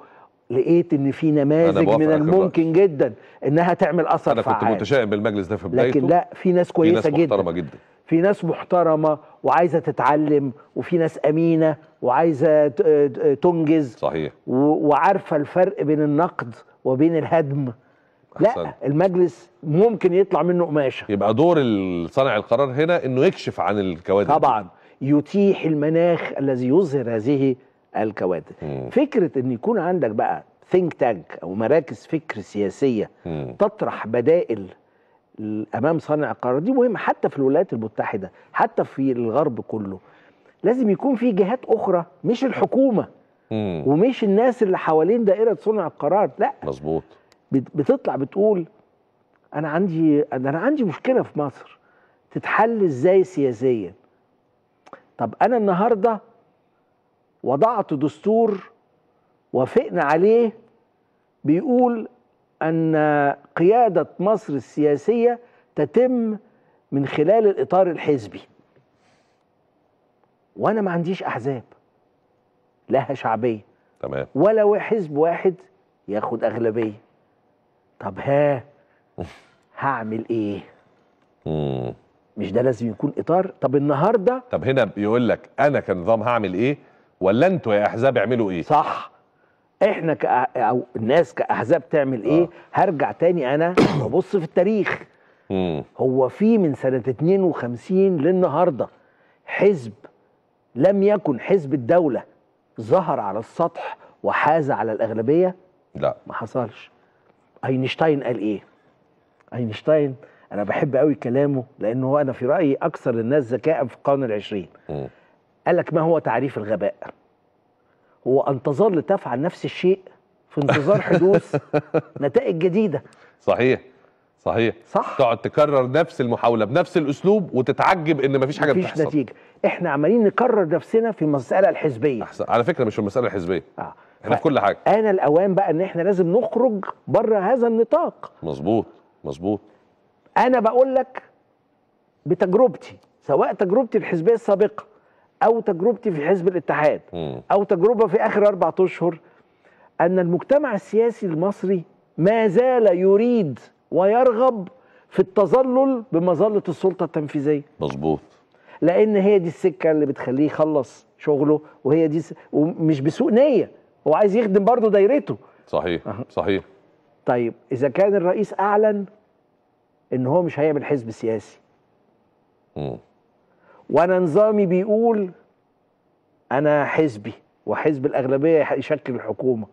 لقيت ان في نماذج من الممكن جدا انها تعمل اثر فعال انا كنت متشائم بالمجلس ده في بدايته لكن لا في ناس كويسه في ناس محترمة جدا, جداً. في ناس محترمه وعايزه تتعلم وفي ناس امينه وعايزه تنجز صحيح وعارفه الفرق بين النقد وبين الهدم أحسن. لا المجلس ممكن يطلع منه قماشه يبقى دور صانع القرار هنا انه يكشف عن الكوادر طبعا يتيح المناخ الذي يظهر هذه الكوادر مم. فكره ان يكون عندك بقى ثينك تانك او مراكز فكر سياسيه مم. تطرح بدائل امام صانع القرار دي مهمه حتى في الولايات المتحده حتى في الغرب كله لازم يكون في جهات اخرى مش الحكومه ومش الناس اللي حوالين دائره صنع القرار لا مظبوط بتطلع بتقول انا عندي انا عندي مشكله في مصر تتحل ازاي سياسيا طب انا النهارده وضعت دستور وافقنا عليه بيقول ان قيادة مصر السياسية تتم من خلال الإطار الحزبي وأنا ما عنديش أحزاب لها شعبية تمام ولا حزب واحد ياخد أغلبية طب ها (laughs) هعمل إيه؟ مش ده لازم يكون إطار طب النهاردة طب هنا بيقول لك أنا كنظام هعمل إيه ولا أنتوا يا أحزاب اعملوا إيه؟ صح احنا كأ... او الناس كاحزاب تعمل ايه آه. هرجع تاني انا (coughs) ببص في التاريخ مم. هو في من سنه 52 للنهارده حزب لم يكن حزب الدوله ظهر على السطح وحاز على الاغلبيه لا ما حصلش اينشتاين قال ايه اينشتاين انا بحب قوي كلامه لانه هو انا في رايي اكثر الناس ذكاء في القرن العشرين قال لك ما هو تعريف الغباء هو أن تظل تفعل نفس الشيء في انتظار (laughs) حدوث نتائج جديدة صحيح صحيح صح تقعد تكرر نفس المحاولة بنفس الأسلوب وتتعجب إن مفيش حاجة مفيش بتحصل نتيجة إحنا عمالين نكرر نفسنا في المسألة الحزبية أحسن. على فكرة مش في المسألة الحزبية آه. احنا في كل حاجة أنا الأوان بقى إن إحنا لازم نخرج بره هذا النطاق مظبوط مظبوط أنا بقول لك بتجربتي سواء تجربتي الحزبية السابقة او تجربتي في حزب الاتحاد او تجربه في اخر اربع اشهر ان المجتمع السياسي المصري ما زال يريد ويرغب في التظلل بمظله السلطه التنفيذيه مظبوط لان هي دي السكه اللي بتخليه يخلص شغله وهي دي س... ومش بسوء نيه هو عايز يخدم برضه دايرته صحيح أه. صحيح طيب اذا كان الرئيس اعلن ان هو مش هيعمل حزب سياسي امم وانا نظامي بيقول انا حزبي وحزب الاغلبيه يشكل الحكومه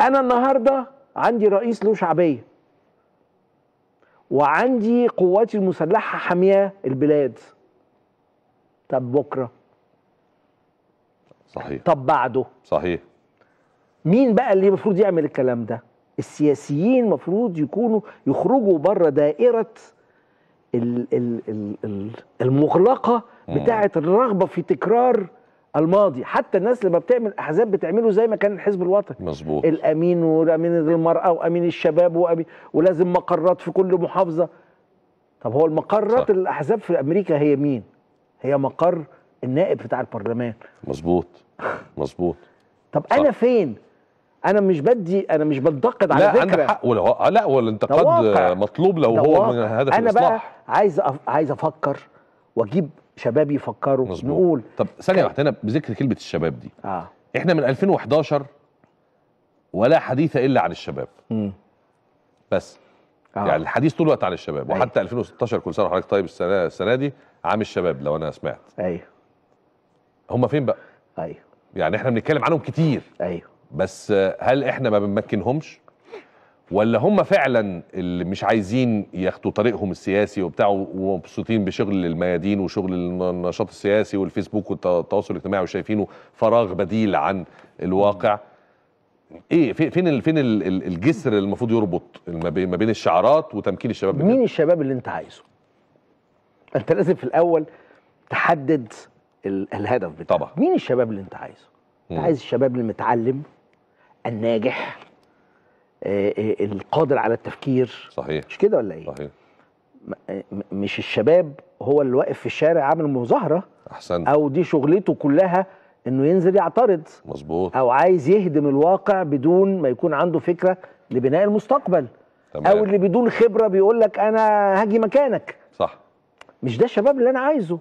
انا النهارده عندي رئيس له شعبيه وعندي قواتي المسلحه حاميه البلاد طب بكره صحيح طب بعده صحيح مين بقى اللي المفروض يعمل الكلام ده السياسيين المفروض يكونوا يخرجوا بره دائره المغلقه بتاعه الرغبه في تكرار الماضي حتى الناس لما بتعمل احزاب بتعمله زي ما كان الحزب الوطني مظبوط الامين وامين المراه وامين الشباب وأمين ولازم مقرات في كل محافظه طب هو المقرات صح. الاحزاب في امريكا هي مين هي مقر النائب بتاع البرلمان مظبوط مظبوط طب صح. انا فين انا مش بدي انا مش بنتقد على فكره لا عندك حق ولا آه، لا والانتقاد مطلوب لو هو من هدف انا الإصلاح. بقى عايز أف... عايز افكر واجيب شباب يفكروا نقول طب ثانيه واحده انا بذكر كلمه الشباب دي اه احنا من 2011 ولا حديث الا عن الشباب مم. بس آه. يعني الحديث طول الوقت عن الشباب أيه. وحتى 2016 كل سنه وحضرتك طيب السنه السنه دي عام الشباب لو انا سمعت ايوه هم فين بقى ايوه يعني احنا بنتكلم عنهم كتير ايوه بس هل احنا ما بنمكنهمش ولا هم فعلا اللي مش عايزين ياخدوا طريقهم السياسي وبتاع ومبسوطين بشغل الميادين وشغل النشاط السياسي والفيسبوك والتواصل الاجتماعي وشايفينه فراغ بديل عن الواقع ايه فين فين الجسر اللي المفروض يربط ما بين الشعارات وتمكين الشباب مين بالنسبة. الشباب اللي انت عايزه انت لازم في الاول تحدد الهدف بتاعك طبعا مين الشباب اللي انت عايزه انت عايز الشباب المتعلم الناجح آه، آه، القادر على التفكير صحيح مش كده ولا ايه؟ صحيح آه، مش الشباب هو اللي واقف في الشارع عامل مظاهره احسن او دي شغلته كلها انه ينزل يعترض مظبوط او عايز يهدم الواقع بدون ما يكون عنده فكره لبناء المستقبل تمام. او اللي بدون خبره بيقول لك انا هاجي مكانك صح مش ده الشباب اللي انا عايزه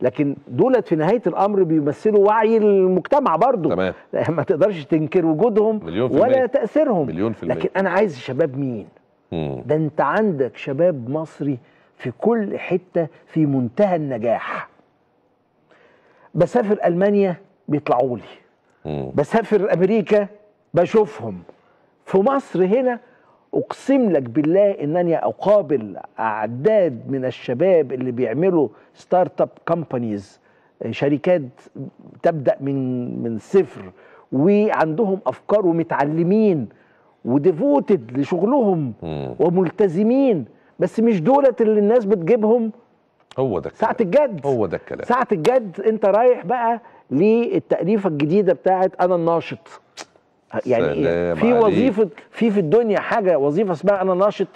لكن دولت في نهايه الامر بيمثلوا وعي المجتمع برضه تمام (laughs) ما تقدرش تنكر وجودهم مليون في ولا المية. تاثيرهم مليون في المية. لكن انا عايز شباب مين مم. ده انت عندك شباب مصري في كل حته في منتهى النجاح بسافر المانيا بيطلعوا لي بسافر امريكا بشوفهم في مصر هنا اقسم لك بالله انني اقابل اعداد من الشباب اللي بيعملوا ستارت اب كومبانيز شركات تبدا من من صفر وعندهم افكار ومتعلمين وديفوتد لشغلهم وملتزمين بس مش دولت اللي الناس بتجيبهم هو ده ساعة الجد هو ده الكلام ساعة الجد انت رايح بقى للتأليفة الجديدة بتاعت انا الناشط يعني إيه؟ في وظيفه عليك. في في الدنيا حاجه وظيفه اسمها انا ناشط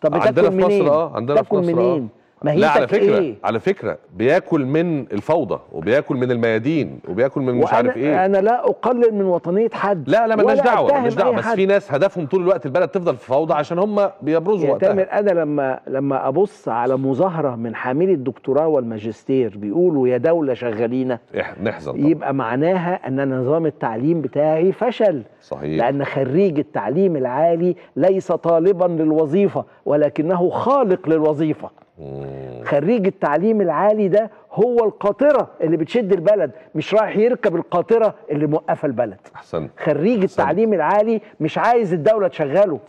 طب بتاكل منين؟ عندنا في مصر اه عندنا في مصر منين؟ آه. هي لا على فكره إيه؟ على فكره بياكل من الفوضى وبياكل من الميادين وبياكل من مش عارف ايه انا لا اقلل من وطنيه حد لا لا مالناش دعوه مالناش دعوه بس في ناس هدفهم طول الوقت البلد تفضل في فوضى عشان هم بيبرزوا وقتها تامر انا لما لما ابص على مظاهره من حاملي الدكتوراه والماجستير بيقولوا يا دوله شغالينا نحزن طبعا. يبقى معناها ان نظام التعليم بتاعي فشل صحيح لان خريج التعليم العالي ليس طالبا للوظيفه ولكنه خالق للوظيفه خريج التعليم العالي ده هو القاطره اللي بتشد البلد مش رايح يركب القاطره اللي موقفه البلد احسنت خريج أحسن. التعليم العالي مش عايز الدوله تشغله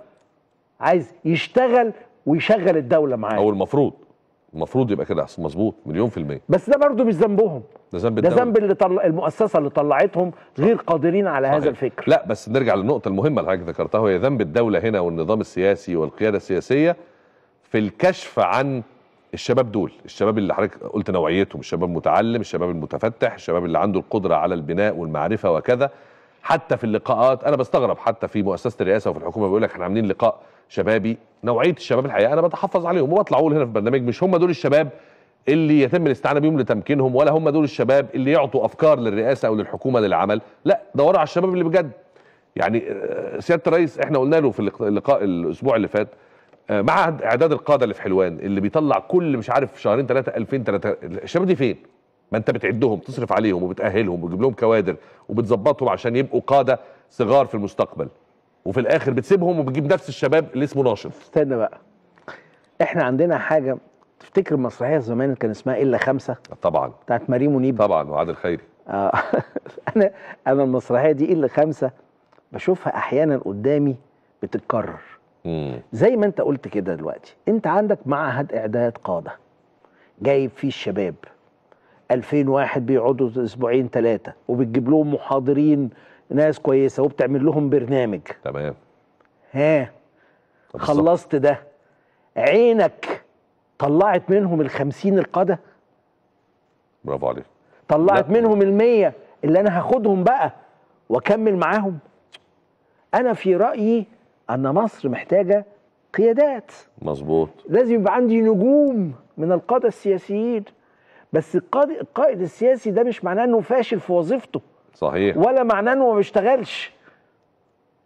عايز يشتغل ويشغل الدوله معاه او المفروض المفروض يبقى كده مظبوط مليون في المية بس ده برضه مش ذنبهم ده ذنب ده ذنب اللي طل... المؤسسة اللي طلعتهم غير قادرين على صحيح. هذا الفكر لا بس نرجع للنقطة المهمة اللي حضرتك ذكرتها وهي ذنب الدولة هنا والنظام السياسي والقيادة السياسية في الكشف عن الشباب دول الشباب اللي حضرتك قلت نوعيتهم الشباب المتعلم الشباب المتفتح الشباب اللي عنده القدرة على البناء والمعرفة وكذا حتى في اللقاءات انا بستغرب حتى في مؤسسه الرئاسه وفي الحكومه بيقول لك احنا عاملين لقاء شبابي نوعيه الشباب الحقيقه انا بتحفظ عليهم وبطلع اقول هنا في البرنامج مش هم دول الشباب اللي يتم الاستعانه بيهم لتمكينهم ولا هم دول الشباب اللي يعطوا افكار للرئاسه او للحكومه للعمل لا دوروا على الشباب اللي بجد يعني آه، سياده الرئيس احنا قلنا له في اللقاء الاسبوع اللي فات آه، معهد اعداد القاده اللي في حلوان اللي بيطلع كل مش عارف شهرين ثلاثه 2000 ثلاثه الشباب دي فين؟ ما انت بتعدهم تصرف عليهم وبتاهلهم وتجيب لهم كوادر وبتظبطهم عشان يبقوا قاده صغار في المستقبل وفي الاخر بتسيبهم وبتجيب نفس الشباب اللي اسمه ناشط استنى بقى احنا عندنا حاجه تفتكر مسرحيه زمان كان اسمها الا خمسه طبعا بتاعت مريم منيب طبعا وعادل خيري آه (laughs) انا انا المسرحيه دي الا خمسه بشوفها احيانا قدامي بتتكرر زي ما انت قلت كده دلوقتي انت عندك معهد اعداد قاده جايب فيه الشباب 2000 واحد بيقعدوا اسبوعين ثلاثه وبتجيب لهم محاضرين ناس كويسه وبتعمل لهم برنامج تمام ها خلصت ده عينك طلعت منهم ال 50 القاده برافو عليك طلعت لا. منهم ال 100 اللي انا هاخدهم بقى واكمل معاهم انا في رايي ان مصر محتاجه قيادات مظبوط لازم يبقى عندي نجوم من القاده السياسيين بس القائد السياسي ده مش معناه انه فاشل في وظيفته صحيح ولا معناه انه ما بيشتغلش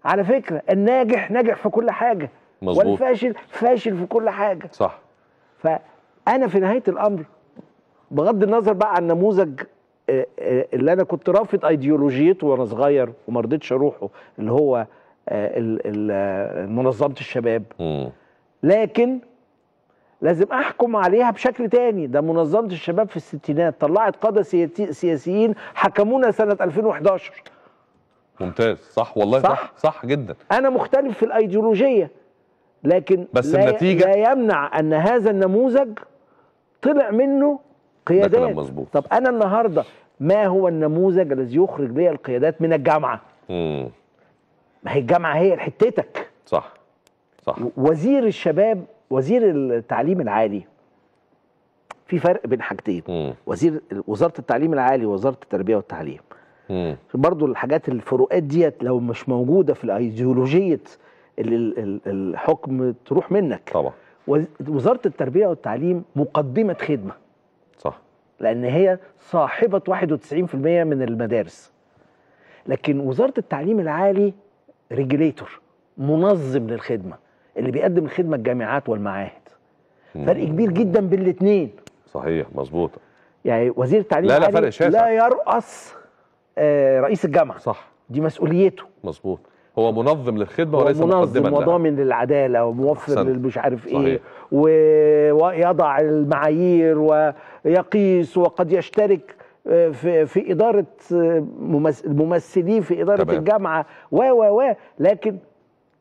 على فكره الناجح ناجح في كل حاجه مظبوط والفاشل فاشل في كل حاجه صح فانا في نهايه الامر بغض النظر بقى عن نموذج آه، آه، اللي انا كنت رافض ايديولوجيته وانا صغير وما رضيتش اروحه اللي هو آه، آه، منظمه الشباب لكن لازم احكم عليها بشكل تاني ده منظمه الشباب في الستينات طلعت قاده سياسيين حكمونا سنه 2011 ممتاز صح والله صح صح, صح جدا انا مختلف في الايديولوجيه لكن بس لا النتيجه لا يمنع ان هذا النموذج طلع منه قيادات مظبوط طب انا النهارده ما هو النموذج الذي يخرج لي القيادات من الجامعه؟ مم. ما هي الجامعه هي حتتك صح صح وزير الشباب وزير التعليم العالي في فرق بين حاجتين مم. وزير وزاره التعليم العالي ووزاره التربيه والتعليم برضه برضو الحاجات الفروقات ديت لو مش موجوده في الايديولوجيه الحكم تروح منك طبعا وزاره التربيه والتعليم مقدمه خدمه صح لان هي صاحبه 91% من المدارس لكن وزاره التعليم العالي ريجليتور منظم للخدمه اللي بيقدم الخدمه الجامعات والمعاهد فرق كبير جدا بين الاثنين صحيح مظبوط يعني وزير التعليم لا لا فرق إيه؟ شاسع لا يرأس آه رئيس الجامعه صح دي مسؤوليته مظبوط هو منظم للخدمه هو وليس منظم مقدما وضامن للعداله وموفر للمش عارف إيه. صحيح. ايه و... ويضع المعايير ويقيس وقد يشترك آه، في في اداره آه، ممثلين في اداره طبعًا. الجامعه و و و لكن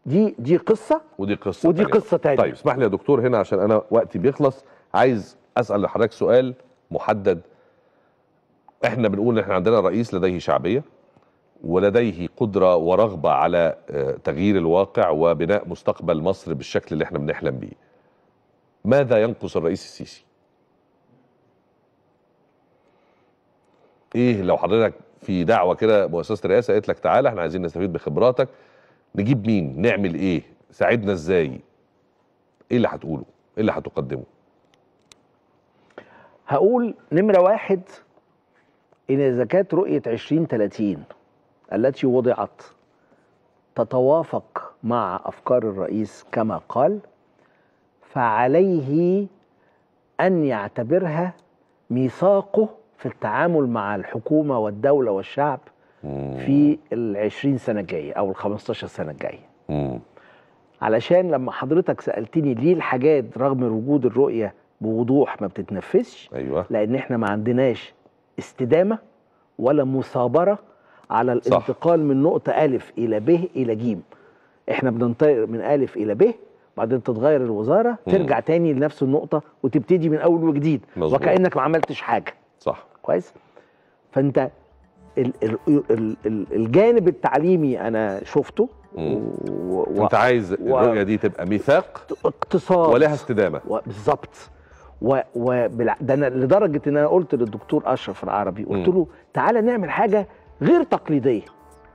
دي دي قصه ودي قصه ودي تانية. قصه تانية طيب اسمح لي يا دكتور هنا عشان انا وقتي بيخلص عايز اسال لحضرتك سؤال محدد احنا بنقول ان احنا عندنا رئيس لديه شعبيه ولديه قدرة ورغبة على آه، تغيير الواقع وبناء مستقبل مصر بالشكل اللي احنا بنحلم بيه ماذا ينقص الرئيس السيسي ايه لو حضرتك في دعوه كده مؤسسه الرئاسه قالت لك تعالى احنا عايزين نستفيد بخبراتك نجيب مين نعمل ايه ساعدنا ازاي ايه اللي هتقوله ايه اللي هتقدمه هقول نمرة واحد إن زكاة رؤية 2030 التي وضعت تتوافق مع أفكار الرئيس كما قال فعليه أن يعتبرها ميثاقه في التعامل مع الحكومه والدوله والشعب في العشرين سنه الجايه او الخمستاشر سنه الجايه علشان لما حضرتك سالتني ليه الحاجات رغم وجود الرؤيه بوضوح ما بتتنفذش أيوة. لان احنا ما عندناش استدامه ولا مثابره على الانتقال صح. من نقطه الف الى ب الى ج احنا بننتقل من الف الى ب بعدين تتغير الوزاره ترجع تاني لنفس النقطه وتبتدي من اول وجديد مزبوط. وكانك ما عملتش حاجه صح كويس فانت ال ال ال ال الجانب التعليمي انا شفته و... انت عايز الرؤيه دي تبقى ميثاق اقتصاد ولها استدامه بالظبط و... و... ده انا لدرجه ان انا قلت للدكتور اشرف العربي قلت له تعالى نعمل حاجه غير تقليديه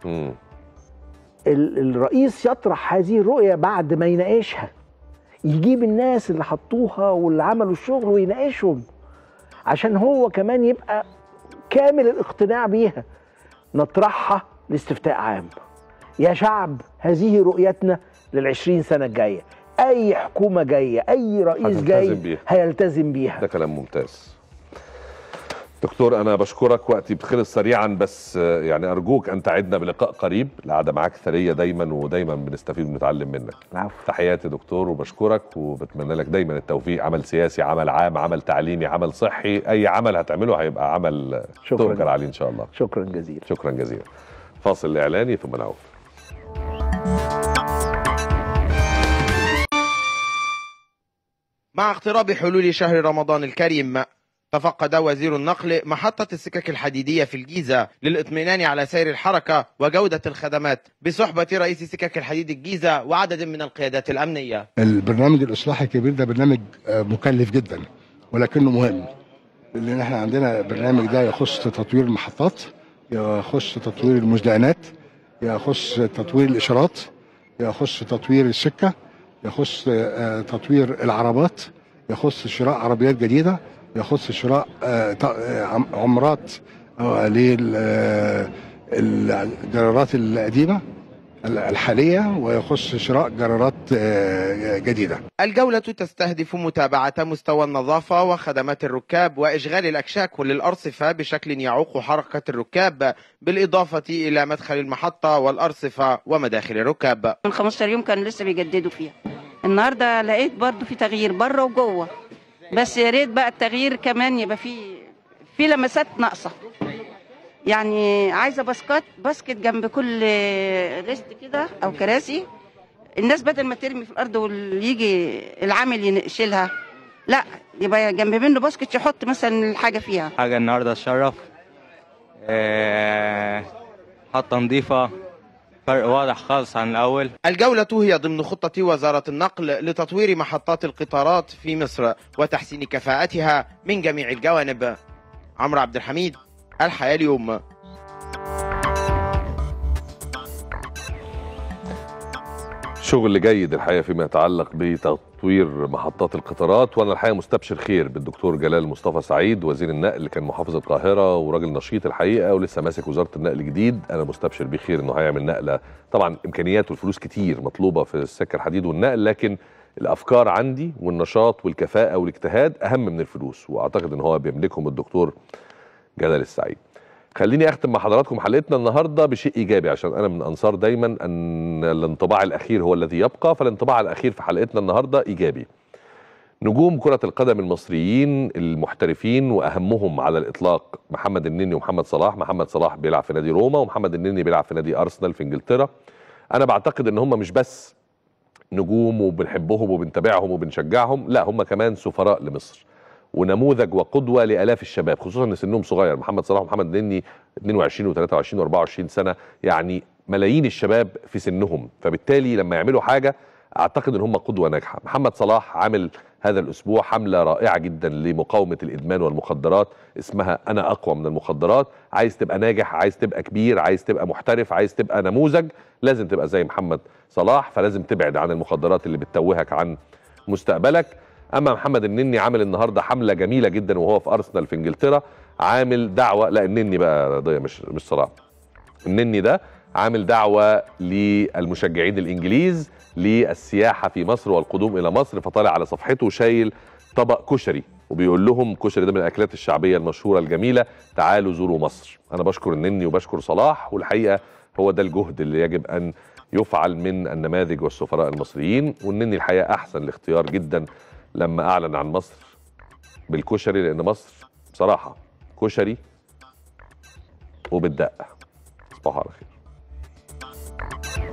ال... الرئيس يطرح هذه الرؤيه بعد ما يناقشها يجيب الناس اللي حطوها واللي عملوا الشغل ويناقشهم عشان هو كمان يبقى كامل الاقتناع بيها نطرحها لاستفتاء عام يا شعب هذه رؤيتنا للعشرين سنة الجاية أي حكومة جاية أي رئيس جاي بيها. هيلتزم بيها ده كلام ممتاز دكتور انا بشكرك وقتي بخلص سريعا بس آه، يعني ارجوك ان تعدنا بلقاء قريب القعده معاك ثريه دايما ودايما بنستفيد ونتعلم منك العفو تحياتي دكتور وبشكرك وبتمنى لك دايما التوفيق عمل سياسي عمل عام عمل تعليمي عمل صحي اي عمل هتعمله هيبقى عمل شكرا عليه ان شاء الله شكرا جزيلا شكرا جزيلا فاصل اعلاني ثم نعود مع اقتراب حلول شهر رمضان الكريم تفقد وزير النقل محطة السكك الحديدية في الجيزة للاطمئنان على سير الحركة وجودة الخدمات بصحبة رئيس سكك الحديد الجيزة وعدد من القيادات الأمنية البرنامج الإصلاحي الكبير ده برنامج آه، مكلف جدا ولكنه مهم لأن احنا عندنا برنامج ده يخص تطوير المحطات يخص تطوير المزدحمات يخص تطوير الإشارات يخص تطوير السكة يخص آه، تطوير العربات يخص شراء عربيات جديدة يخص شراء آه، آه، عمرات آه، للجرارات القديمه الحالية ويخص شراء جرارات جديدة الجولة تستهدف متابعة مستوى النظافة وخدمات الركاب وإشغال الأكشاك للأرصفة بشكل يعوق حركة الركاب بالإضافة إلى مدخل المحطة والأرصفة ومداخل الركاب من 15 يوم كانوا لسه بيجددوا فيها النهاردة لقيت برضو في تغيير بره وجوه بس يا ريت بقى التغيير كمان يبقى فيه في لمسات ناقصه يعني عايزه باسكت باسكت جنب كل ريست كده او كراسي الناس بدل ما ترمي في الارض ويجي العامل يشيلها لا يبقى جنب منه باسكت يحط مثلا الحاجه فيها حاجه النهارده اتشرف آه، حاطه نظيفه فرق واضح خالص عن الأول الجولة هي ضمن خطة وزارة النقل لتطوير محطات القطارات في مصر وتحسين كفاءتها من جميع الجوانب عمرو عبد الحميد الحياة اليوم شغل جيد الحقيقه فيما يتعلق بتطوير محطات القطارات وانا الحقيقه مستبشر خير بالدكتور جلال مصطفى سعيد وزير النقل اللي كان محافظ القاهره وراجل نشيط الحقيقه ولسه ماسك وزاره النقل الجديد انا مستبشر بخير انه هيعمل نقله طبعا امكانيات والفلوس كتير مطلوبه في السكه الحديد والنقل لكن الافكار عندي والنشاط والكفاءه والاجتهاد اهم من الفلوس واعتقد ان هو بيملكهم الدكتور جلال السعيد خليني اختم مع حضراتكم حلقتنا النهارده بشيء ايجابي عشان انا من انصار دايما ان الانطباع الاخير هو الذي يبقى فالانطباع الاخير في حلقتنا النهارده ايجابي. نجوم كرة القدم المصريين المحترفين واهمهم على الاطلاق محمد النني ومحمد صلاح، محمد صلاح بيلعب في نادي روما ومحمد النني بيلعب في نادي ارسنال في انجلترا. انا بعتقد ان هم مش بس نجوم وبنحبهم وبنتابعهم وبنشجعهم، لا هم كمان سفراء لمصر. ونموذج وقدوه لالاف الشباب خصوصا ان سنهم صغير محمد صلاح ومحمد نني 22 و23 و24 سنه يعني ملايين الشباب في سنهم فبالتالي لما يعملوا حاجه اعتقد ان هم قدوه ناجحه محمد صلاح عامل هذا الاسبوع حمله رائعه جدا لمقاومه الادمان والمخدرات اسمها انا اقوى من المخدرات عايز تبقى ناجح عايز تبقى كبير عايز تبقى محترف عايز تبقى نموذج لازم تبقى زي محمد صلاح فلازم تبعد عن المخدرات اللي بتتوهك عن مستقبلك اما محمد النني عامل النهارده حمله جميله جدا وهو في ارسنال في انجلترا عامل دعوه لا النني بقى قضيه مش مش صلاح النني ده عامل دعوه للمشجعين الانجليز للسياحه في مصر والقدوم الى مصر فطالع على صفحته شايل طبق كشري وبيقول لهم كشري ده من الاكلات الشعبيه المشهوره الجميله تعالوا زوروا مصر انا بشكر النني وبشكر صلاح والحقيقه هو ده الجهد اللي يجب ان يفعل من النماذج والسفراء المصريين والنني الحقيقه احسن الاختيار جدا لما اعلن عن مصر بالكشري لان مصر بصراحه كشري وبالدقه صباح على خير